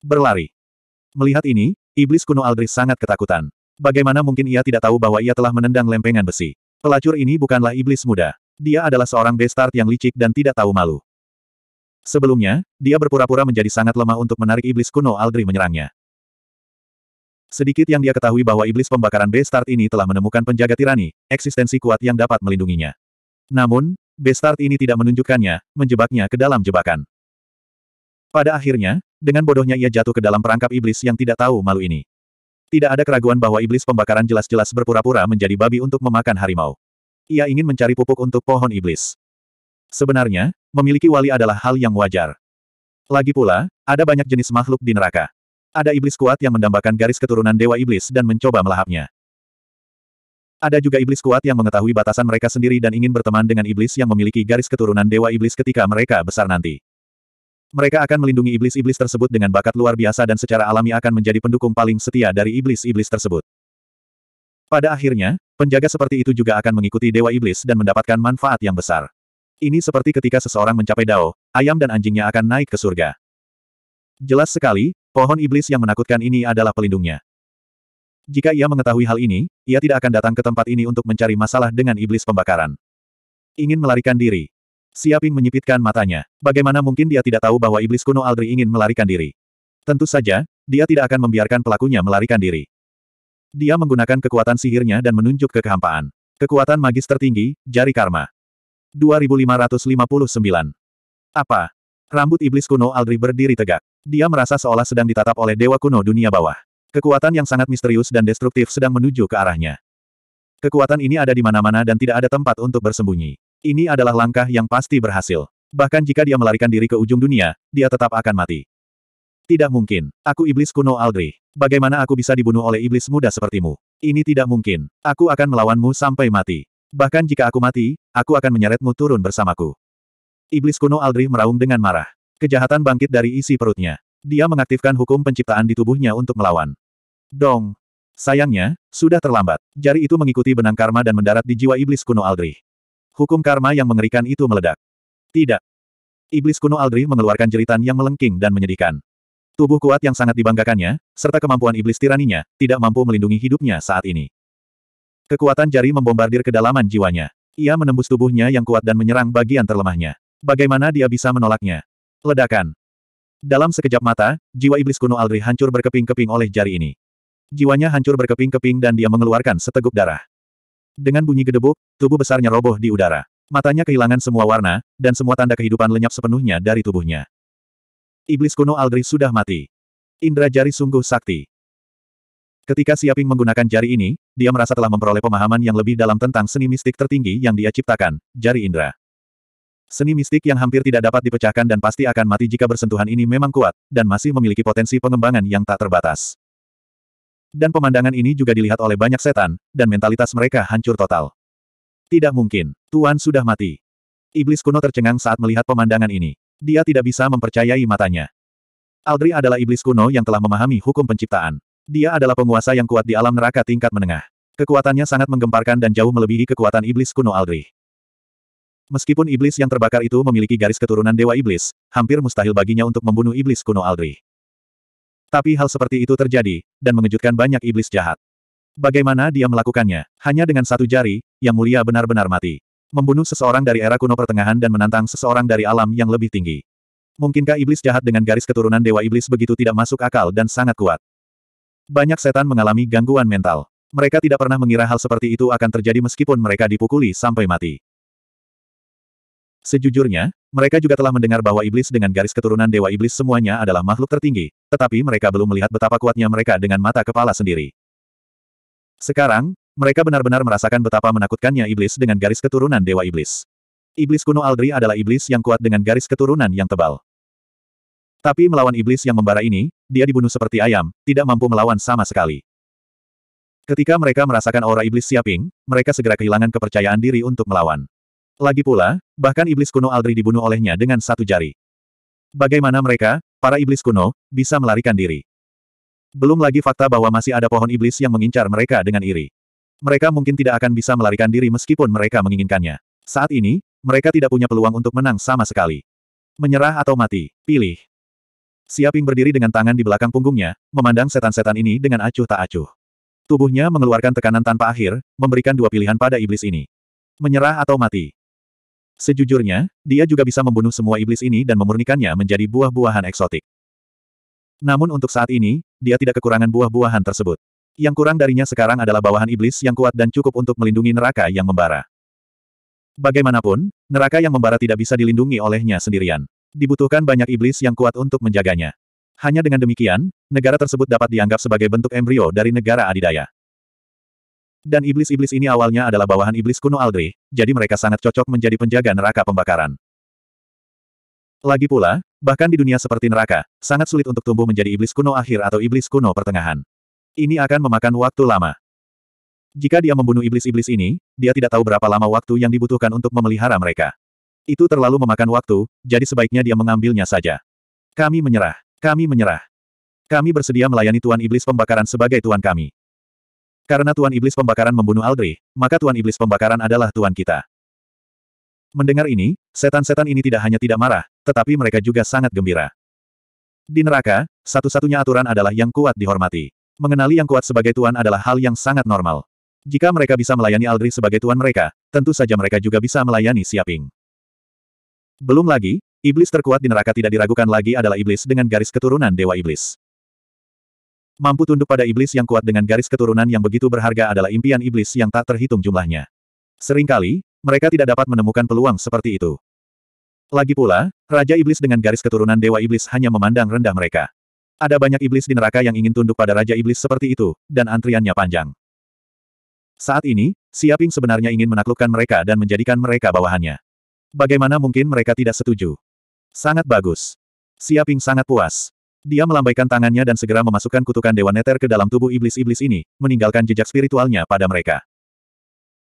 Berlari. Melihat ini, iblis kuno Aldris sangat ketakutan. Bagaimana mungkin ia tidak tahu bahwa ia telah menendang lempengan besi? Pelacur ini bukanlah iblis muda. Dia adalah seorang bestart yang licik dan tidak tahu malu. Sebelumnya, dia berpura-pura menjadi sangat lemah untuk menarik iblis kuno Aldri menyerangnya. Sedikit yang dia ketahui bahwa iblis pembakaran Bestart ini telah menemukan penjaga tirani, eksistensi kuat yang dapat melindunginya. Namun, Bestart ini tidak menunjukkannya, menjebaknya ke dalam jebakan. Pada akhirnya, dengan bodohnya ia jatuh ke dalam perangkap iblis yang tidak tahu malu ini. Tidak ada keraguan bahwa iblis pembakaran jelas-jelas berpura-pura menjadi babi untuk memakan harimau. Ia ingin mencari pupuk untuk pohon iblis. Sebenarnya, memiliki wali adalah hal yang wajar. Lagi pula, ada banyak jenis makhluk di neraka. Ada iblis kuat yang mendambakan garis keturunan dewa iblis dan mencoba melahapnya. Ada juga iblis kuat yang mengetahui batasan mereka sendiri dan ingin berteman dengan iblis yang memiliki garis keturunan dewa iblis ketika mereka besar nanti. Mereka akan melindungi iblis-iblis tersebut dengan bakat luar biasa dan secara alami akan menjadi pendukung paling setia dari iblis-iblis tersebut. Pada akhirnya, penjaga seperti itu juga akan mengikuti dewa iblis dan mendapatkan manfaat yang besar. Ini seperti ketika seseorang mencapai dao, ayam dan anjingnya akan naik ke surga. Jelas sekali, pohon iblis yang menakutkan ini adalah pelindungnya. Jika ia mengetahui hal ini, ia tidak akan datang ke tempat ini untuk mencari masalah dengan iblis pembakaran. Ingin melarikan diri. Siaping menyipitkan matanya. Bagaimana mungkin dia tidak tahu bahwa iblis kuno Aldri ingin melarikan diri? Tentu saja, dia tidak akan membiarkan pelakunya melarikan diri. Dia menggunakan kekuatan sihirnya dan menunjuk ke kehampaan. Kekuatan magis tertinggi, jari karma. 2559. Apa? Rambut iblis kuno Aldri berdiri tegak. Dia merasa seolah sedang ditatap oleh dewa kuno dunia bawah. Kekuatan yang sangat misterius dan destruktif sedang menuju ke arahnya. Kekuatan ini ada di mana-mana dan tidak ada tempat untuk bersembunyi. Ini adalah langkah yang pasti berhasil. Bahkan jika dia melarikan diri ke ujung dunia, dia tetap akan mati. Tidak mungkin. Aku iblis kuno Aldri. Bagaimana aku bisa dibunuh oleh iblis muda sepertimu? Ini tidak mungkin. Aku akan melawanmu sampai mati. Bahkan jika aku mati, aku akan menyeretmu turun bersamaku. Iblis kuno Aldri meraung dengan marah. Kejahatan bangkit dari isi perutnya. Dia mengaktifkan hukum penciptaan di tubuhnya untuk melawan. Dong. Sayangnya, sudah terlambat. Jari itu mengikuti benang karma dan mendarat di jiwa iblis kuno Aldri. Hukum karma yang mengerikan itu meledak. Tidak. Iblis kuno Aldri mengeluarkan jeritan yang melengking dan menyedihkan. Tubuh kuat yang sangat dibanggakannya, serta kemampuan iblis tiraninya, tidak mampu melindungi hidupnya saat ini. Kekuatan jari membombardir kedalaman jiwanya. Ia menembus tubuhnya yang kuat dan menyerang bagian terlemahnya. Bagaimana dia bisa menolaknya? Ledakan. Dalam sekejap mata, jiwa iblis kuno Aldri hancur berkeping-keping oleh jari ini. Jiwanya hancur berkeping-keping dan dia mengeluarkan seteguk darah. Dengan bunyi gedebuk, tubuh besarnya roboh di udara. Matanya kehilangan semua warna, dan semua tanda kehidupan lenyap sepenuhnya dari tubuhnya. Iblis kuno Aldri sudah mati. Indra jari sungguh sakti. Ketika Siaping menggunakan jari ini, dia merasa telah memperoleh pemahaman yang lebih dalam tentang seni mistik tertinggi yang dia ciptakan, jari indra. Seni mistik yang hampir tidak dapat dipecahkan dan pasti akan mati jika bersentuhan ini memang kuat, dan masih memiliki potensi pengembangan yang tak terbatas. Dan pemandangan ini juga dilihat oleh banyak setan, dan mentalitas mereka hancur total. Tidak mungkin, Tuan sudah mati. Iblis kuno tercengang saat melihat pemandangan ini. Dia tidak bisa mempercayai matanya. Aldri adalah iblis kuno yang telah memahami hukum penciptaan. Dia adalah penguasa yang kuat di alam neraka tingkat menengah. Kekuatannya sangat menggemparkan dan jauh melebihi kekuatan iblis kuno Aldri. Meskipun iblis yang terbakar itu memiliki garis keturunan Dewa Iblis, hampir mustahil baginya untuk membunuh iblis kuno Aldri. Tapi hal seperti itu terjadi, dan mengejutkan banyak iblis jahat. Bagaimana dia melakukannya? Hanya dengan satu jari, yang mulia benar-benar mati. Membunuh seseorang dari era kuno pertengahan dan menantang seseorang dari alam yang lebih tinggi. Mungkinkah iblis jahat dengan garis keturunan Dewa Iblis begitu tidak masuk akal dan sangat kuat? Banyak setan mengalami gangguan mental. Mereka tidak pernah mengira hal seperti itu akan terjadi meskipun mereka dipukuli sampai mati. Sejujurnya, mereka juga telah mendengar bahwa iblis dengan garis keturunan Dewa Iblis semuanya adalah makhluk tertinggi, tetapi mereka belum melihat betapa kuatnya mereka dengan mata kepala sendiri. Sekarang, mereka benar-benar merasakan betapa menakutkannya iblis dengan garis keturunan Dewa Iblis. Iblis kuno Aldri adalah iblis yang kuat dengan garis keturunan yang tebal. Tapi melawan iblis yang membara ini, dia dibunuh seperti ayam, tidak mampu melawan sama sekali. Ketika mereka merasakan aura iblis siaping, mereka segera kehilangan kepercayaan diri untuk melawan. Lagi pula, bahkan iblis kuno Aldri dibunuh olehnya dengan satu jari. Bagaimana mereka, para iblis kuno, bisa melarikan diri? Belum lagi fakta bahwa masih ada pohon iblis yang mengincar mereka dengan iri. Mereka mungkin tidak akan bisa melarikan diri meskipun mereka menginginkannya. Saat ini, mereka tidak punya peluang untuk menang sama sekali. Menyerah atau mati, pilih. Siaping berdiri dengan tangan di belakang punggungnya, memandang setan-setan ini dengan acuh tak acuh. Tubuhnya mengeluarkan tekanan tanpa akhir, memberikan dua pilihan pada iblis ini. Menyerah atau mati, Sejujurnya, dia juga bisa membunuh semua iblis ini dan memurnikannya menjadi buah-buahan eksotik. Namun untuk saat ini, dia tidak kekurangan buah-buahan tersebut. Yang kurang darinya sekarang adalah bawahan iblis yang kuat dan cukup untuk melindungi neraka yang membara. Bagaimanapun, neraka yang membara tidak bisa dilindungi olehnya sendirian. Dibutuhkan banyak iblis yang kuat untuk menjaganya. Hanya dengan demikian, negara tersebut dapat dianggap sebagai bentuk embrio dari negara adidaya. Dan iblis-iblis ini awalnya adalah bawahan iblis kuno Aldri, jadi mereka sangat cocok menjadi penjaga neraka pembakaran. Lagi pula, bahkan di dunia seperti neraka, sangat sulit untuk tumbuh menjadi iblis kuno akhir atau iblis kuno pertengahan. Ini akan memakan waktu lama. Jika dia membunuh iblis-iblis ini, dia tidak tahu berapa lama waktu yang dibutuhkan untuk memelihara mereka. Itu terlalu memakan waktu, jadi sebaiknya dia mengambilnya saja. Kami menyerah. Kami menyerah. Kami bersedia melayani Tuan Iblis Pembakaran sebagai Tuan kami. Karena Tuan Iblis Pembakaran membunuh Aldri, maka Tuan Iblis Pembakaran adalah Tuan kita. Mendengar ini, setan-setan ini tidak hanya tidak marah, tetapi mereka juga sangat gembira. Di neraka, satu-satunya aturan adalah yang kuat dihormati. Mengenali yang kuat sebagai tuan adalah hal yang sangat normal. Jika mereka bisa melayani Aldri sebagai tuan mereka, tentu saja mereka juga bisa melayani Siaping. Belum lagi, iblis terkuat di neraka tidak diragukan lagi adalah iblis dengan garis keturunan Dewa Iblis. Mampu tunduk pada iblis yang kuat dengan garis keturunan yang begitu berharga adalah impian iblis yang tak terhitung jumlahnya. Seringkali, mereka tidak dapat menemukan peluang seperti itu. Lagi pula, Raja Iblis dengan garis keturunan Dewa Iblis hanya memandang rendah mereka. Ada banyak iblis di neraka yang ingin tunduk pada Raja Iblis seperti itu, dan antriannya panjang. Saat ini, Siaping sebenarnya ingin menaklukkan mereka dan menjadikan mereka bawahannya. Bagaimana mungkin mereka tidak setuju? Sangat bagus. Siaping sangat puas. Dia melambaikan tangannya dan segera memasukkan kutukan Dewa Neter ke dalam tubuh iblis-iblis ini, meninggalkan jejak spiritualnya pada mereka.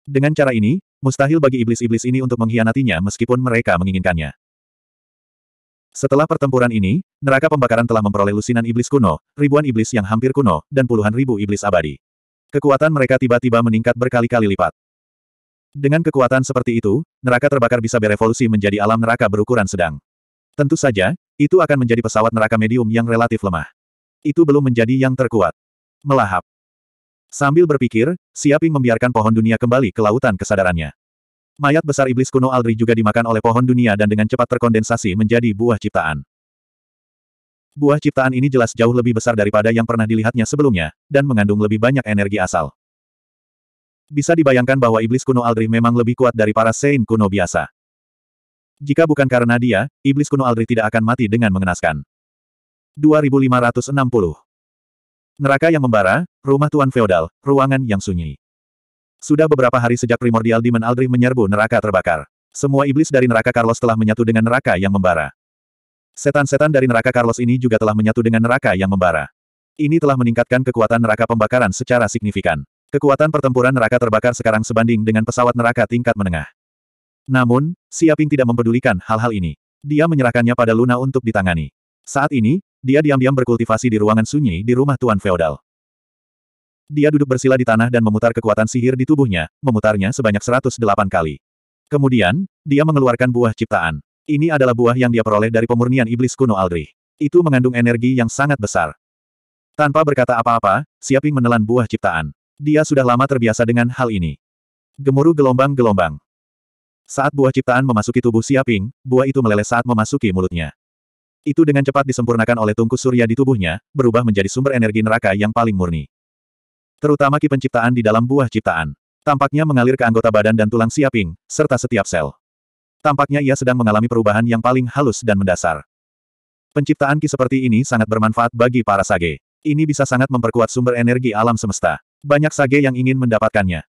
Dengan cara ini, mustahil bagi iblis-iblis ini untuk mengkhianatinya meskipun mereka menginginkannya. Setelah pertempuran ini, neraka pembakaran telah memperoleh lusinan iblis kuno, ribuan iblis yang hampir kuno, dan puluhan ribu iblis abadi. Kekuatan mereka tiba-tiba meningkat berkali-kali lipat. Dengan kekuatan seperti itu, neraka terbakar bisa berevolusi menjadi alam neraka berukuran sedang. Tentu saja, itu akan menjadi pesawat neraka medium yang relatif lemah. Itu belum menjadi yang terkuat. Melahap. Sambil berpikir, Siaping membiarkan pohon dunia kembali ke lautan kesadarannya. Mayat besar iblis kuno Aldri juga dimakan oleh pohon dunia dan dengan cepat terkondensasi menjadi buah ciptaan. Buah ciptaan ini jelas jauh lebih besar daripada yang pernah dilihatnya sebelumnya, dan mengandung lebih banyak energi asal. Bisa dibayangkan bahwa iblis kuno Aldri memang lebih kuat dari para Sein kuno biasa. Jika bukan karena dia, iblis kuno Aldri tidak akan mati dengan mengenaskan. 2560 Neraka yang membara, rumah tuan feodal, ruangan yang sunyi. Sudah beberapa hari sejak primordial Demon Aldri menyerbu neraka terbakar. Semua iblis dari neraka Carlos telah menyatu dengan neraka yang membara. Setan-setan dari neraka Carlos ini juga telah menyatu dengan neraka yang membara. Ini telah meningkatkan kekuatan neraka pembakaran secara signifikan. Kekuatan pertempuran neraka terbakar sekarang sebanding dengan pesawat neraka tingkat menengah. Namun, Siaping tidak mempedulikan hal-hal ini. Dia menyerahkannya pada Luna untuk ditangani. Saat ini, dia diam-diam berkultivasi di ruangan sunyi di rumah Tuan Feodal. Dia duduk bersila di tanah dan memutar kekuatan sihir di tubuhnya, memutarnya sebanyak 108 kali. Kemudian, dia mengeluarkan buah ciptaan. Ini adalah buah yang dia peroleh dari pemurnian iblis kuno Aldrich. Itu mengandung energi yang sangat besar. Tanpa berkata apa-apa, Siaping menelan buah ciptaan. Dia sudah lama terbiasa dengan hal ini. Gemuruh gelombang-gelombang. Saat buah ciptaan memasuki tubuh Siaping, buah itu meleleh saat memasuki mulutnya. Itu dengan cepat disempurnakan oleh tungku surya di tubuhnya, berubah menjadi sumber energi neraka yang paling murni. Terutama ki penciptaan di dalam buah ciptaan. Tampaknya mengalir ke anggota badan dan tulang Siaping, serta setiap sel. Tampaknya ia sedang mengalami perubahan yang paling halus dan mendasar. Penciptaan ki seperti ini sangat bermanfaat bagi para sage. Ini bisa sangat memperkuat sumber energi alam semesta. Banyak sage yang ingin mendapatkannya.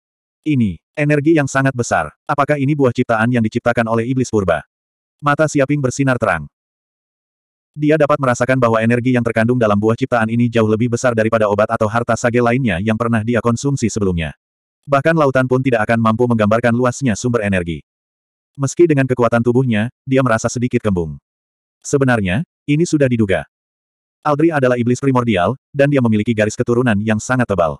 Ini, energi yang sangat besar. Apakah ini buah ciptaan yang diciptakan oleh iblis purba? Mata Siaping bersinar terang. Dia dapat merasakan bahwa energi yang terkandung dalam buah ciptaan ini jauh lebih besar daripada obat atau harta sage lainnya yang pernah dia konsumsi sebelumnya. Bahkan lautan pun tidak akan mampu menggambarkan luasnya sumber energi. Meski dengan kekuatan tubuhnya, dia merasa sedikit kembung. Sebenarnya, ini sudah diduga. Aldri adalah iblis primordial, dan dia memiliki garis keturunan yang sangat tebal.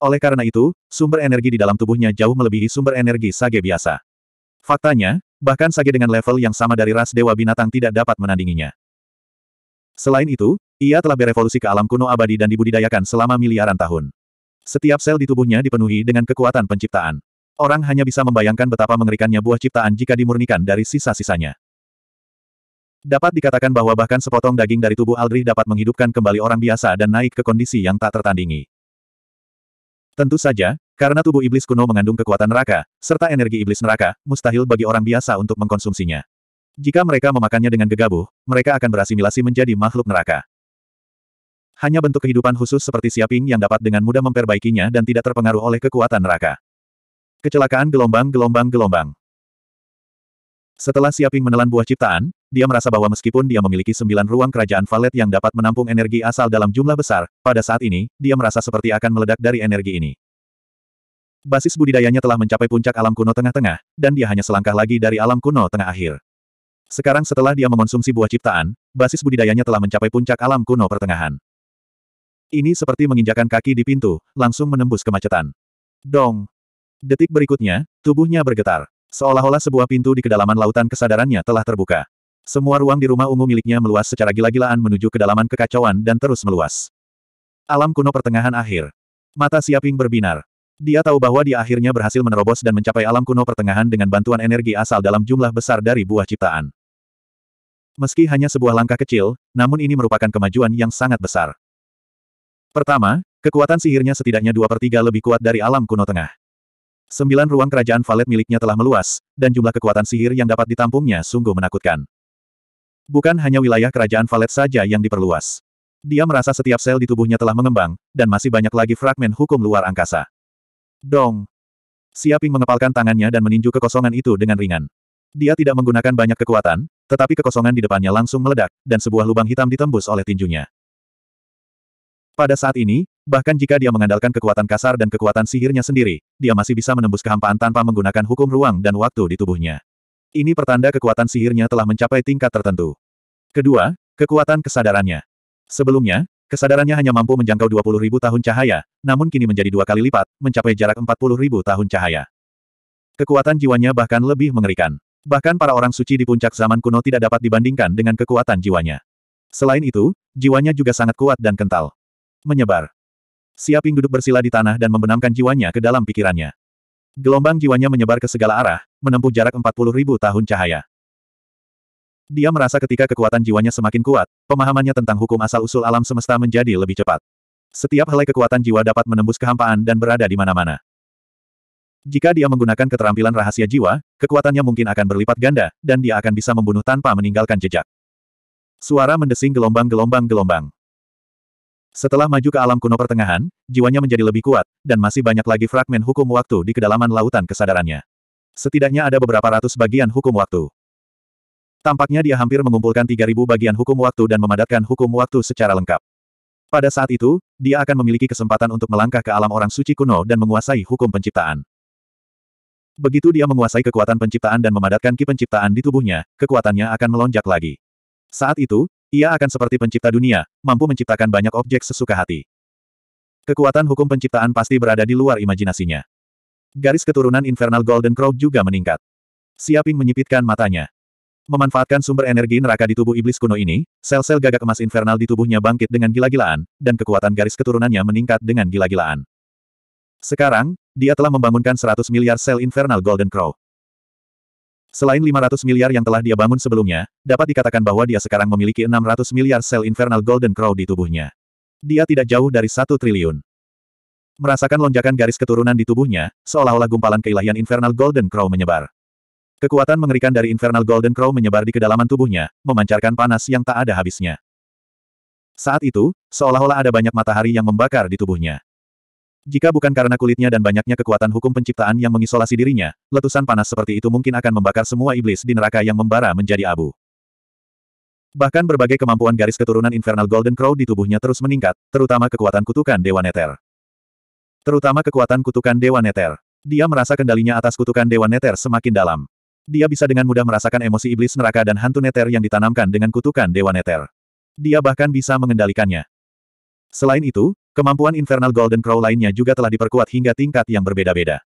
Oleh karena itu, sumber energi di dalam tubuhnya jauh melebihi sumber energi sage biasa. Faktanya, bahkan sage dengan level yang sama dari ras dewa binatang tidak dapat menandinginya. Selain itu, ia telah berevolusi ke alam kuno abadi dan dibudidayakan selama miliaran tahun. Setiap sel di tubuhnya dipenuhi dengan kekuatan penciptaan. Orang hanya bisa membayangkan betapa mengerikannya buah ciptaan jika dimurnikan dari sisa-sisanya. Dapat dikatakan bahwa bahkan sepotong daging dari tubuh Aldrich dapat menghidupkan kembali orang biasa dan naik ke kondisi yang tak tertandingi. Tentu saja, karena tubuh iblis kuno mengandung kekuatan neraka, serta energi iblis neraka, mustahil bagi orang biasa untuk mengkonsumsinya. Jika mereka memakannya dengan gegabah, mereka akan berasimilasi menjadi makhluk neraka. Hanya bentuk kehidupan khusus seperti siaping yang dapat dengan mudah memperbaikinya dan tidak terpengaruh oleh kekuatan neraka. Kecelakaan gelombang-gelombang-gelombang. Setelah Siaping menelan buah ciptaan, dia merasa bahwa meskipun dia memiliki sembilan ruang kerajaan valet yang dapat menampung energi asal dalam jumlah besar, pada saat ini, dia merasa seperti akan meledak dari energi ini. Basis budidayanya telah mencapai puncak alam kuno tengah-tengah, dan dia hanya selangkah lagi dari alam kuno tengah akhir. Sekarang setelah dia mengonsumsi buah ciptaan, basis budidayanya telah mencapai puncak alam kuno pertengahan. Ini seperti menginjakan kaki di pintu, langsung menembus kemacetan. Dong! Detik berikutnya, tubuhnya bergetar. Seolah-olah sebuah pintu di kedalaman lautan kesadarannya telah terbuka. Semua ruang di rumah ungu miliknya meluas secara gila-gilaan menuju kedalaman kekacauan dan terus meluas. Alam kuno pertengahan akhir. Mata Siaping berbinar. Dia tahu bahwa dia akhirnya berhasil menerobos dan mencapai alam kuno pertengahan dengan bantuan energi asal dalam jumlah besar dari buah ciptaan. Meski hanya sebuah langkah kecil, namun ini merupakan kemajuan yang sangat besar. Pertama, kekuatan sihirnya setidaknya dua per tiga lebih kuat dari alam kuno tengah. Sembilan ruang kerajaan valet miliknya telah meluas, dan jumlah kekuatan sihir yang dapat ditampungnya sungguh menakutkan. Bukan hanya wilayah kerajaan valet saja yang diperluas. Dia merasa setiap sel di tubuhnya telah mengembang, dan masih banyak lagi fragmen hukum luar angkasa. Dong! Siaping mengepalkan tangannya dan meninju kekosongan itu dengan ringan. Dia tidak menggunakan banyak kekuatan, tetapi kekosongan di depannya langsung meledak, dan sebuah lubang hitam ditembus oleh tinjunya. Pada saat ini, Bahkan jika dia mengandalkan kekuatan kasar dan kekuatan sihirnya sendiri, dia masih bisa menembus kehampaan tanpa menggunakan hukum ruang dan waktu di tubuhnya. Ini pertanda kekuatan sihirnya telah mencapai tingkat tertentu. Kedua, kekuatan kesadarannya. Sebelumnya, kesadarannya hanya mampu menjangkau 20.000 tahun cahaya, namun kini menjadi dua kali lipat, mencapai jarak 40.000 tahun cahaya. Kekuatan jiwanya bahkan lebih mengerikan. Bahkan para orang suci di puncak zaman kuno tidak dapat dibandingkan dengan kekuatan jiwanya. Selain itu, jiwanya juga sangat kuat dan kental. Menyebar. Siaping duduk bersila di tanah dan membenamkan jiwanya ke dalam pikirannya. Gelombang jiwanya menyebar ke segala arah, menempuh jarak 40 ribu tahun cahaya. Dia merasa ketika kekuatan jiwanya semakin kuat, pemahamannya tentang hukum asal-usul alam semesta menjadi lebih cepat. Setiap helai kekuatan jiwa dapat menembus kehampaan dan berada di mana-mana. Jika dia menggunakan keterampilan rahasia jiwa, kekuatannya mungkin akan berlipat ganda, dan dia akan bisa membunuh tanpa meninggalkan jejak. Suara mendesing gelombang-gelombang-gelombang. Setelah maju ke alam kuno pertengahan, jiwanya menjadi lebih kuat, dan masih banyak lagi fragmen hukum waktu di kedalaman lautan kesadarannya. Setidaknya ada beberapa ratus bagian hukum waktu. Tampaknya dia hampir mengumpulkan 3.000 bagian hukum waktu dan memadatkan hukum waktu secara lengkap. Pada saat itu, dia akan memiliki kesempatan untuk melangkah ke alam orang suci kuno dan menguasai hukum penciptaan. Begitu dia menguasai kekuatan penciptaan dan memadatkan ki penciptaan di tubuhnya, kekuatannya akan melonjak lagi. Saat itu, ia akan seperti pencipta dunia, mampu menciptakan banyak objek sesuka hati. Kekuatan hukum penciptaan pasti berada di luar imajinasinya. Garis keturunan Infernal Golden Crow juga meningkat. Siaping menyipitkan matanya. Memanfaatkan sumber energi neraka di tubuh iblis kuno ini, sel-sel gagak emas infernal di tubuhnya bangkit dengan gila-gilaan, dan kekuatan garis keturunannya meningkat dengan gila-gilaan. Sekarang, dia telah membangunkan 100 miliar sel infernal Golden Crow. Selain 500 miliar yang telah dia bangun sebelumnya, dapat dikatakan bahwa dia sekarang memiliki 600 miliar sel Infernal Golden Crow di tubuhnya. Dia tidak jauh dari satu triliun. Merasakan lonjakan garis keturunan di tubuhnya, seolah-olah gumpalan keilahian Infernal Golden Crow menyebar. Kekuatan mengerikan dari Infernal Golden Crow menyebar di kedalaman tubuhnya, memancarkan panas yang tak ada habisnya. Saat itu, seolah-olah ada banyak matahari yang membakar di tubuhnya. Jika bukan karena kulitnya dan banyaknya kekuatan hukum penciptaan yang mengisolasi dirinya, letusan panas seperti itu mungkin akan membakar semua iblis di neraka yang membara menjadi abu. Bahkan berbagai kemampuan garis keturunan Infernal Golden Crow di tubuhnya terus meningkat, terutama kekuatan kutukan Dewa Neter. Terutama kekuatan kutukan Dewa Neter. Dia merasa kendalinya atas kutukan Dewa Neter semakin dalam. Dia bisa dengan mudah merasakan emosi iblis neraka dan hantu Neter yang ditanamkan dengan kutukan Dewa Neter. Dia bahkan bisa mengendalikannya. Selain itu, Kemampuan Infernal Golden Crow lainnya juga telah diperkuat hingga tingkat yang berbeda-beda.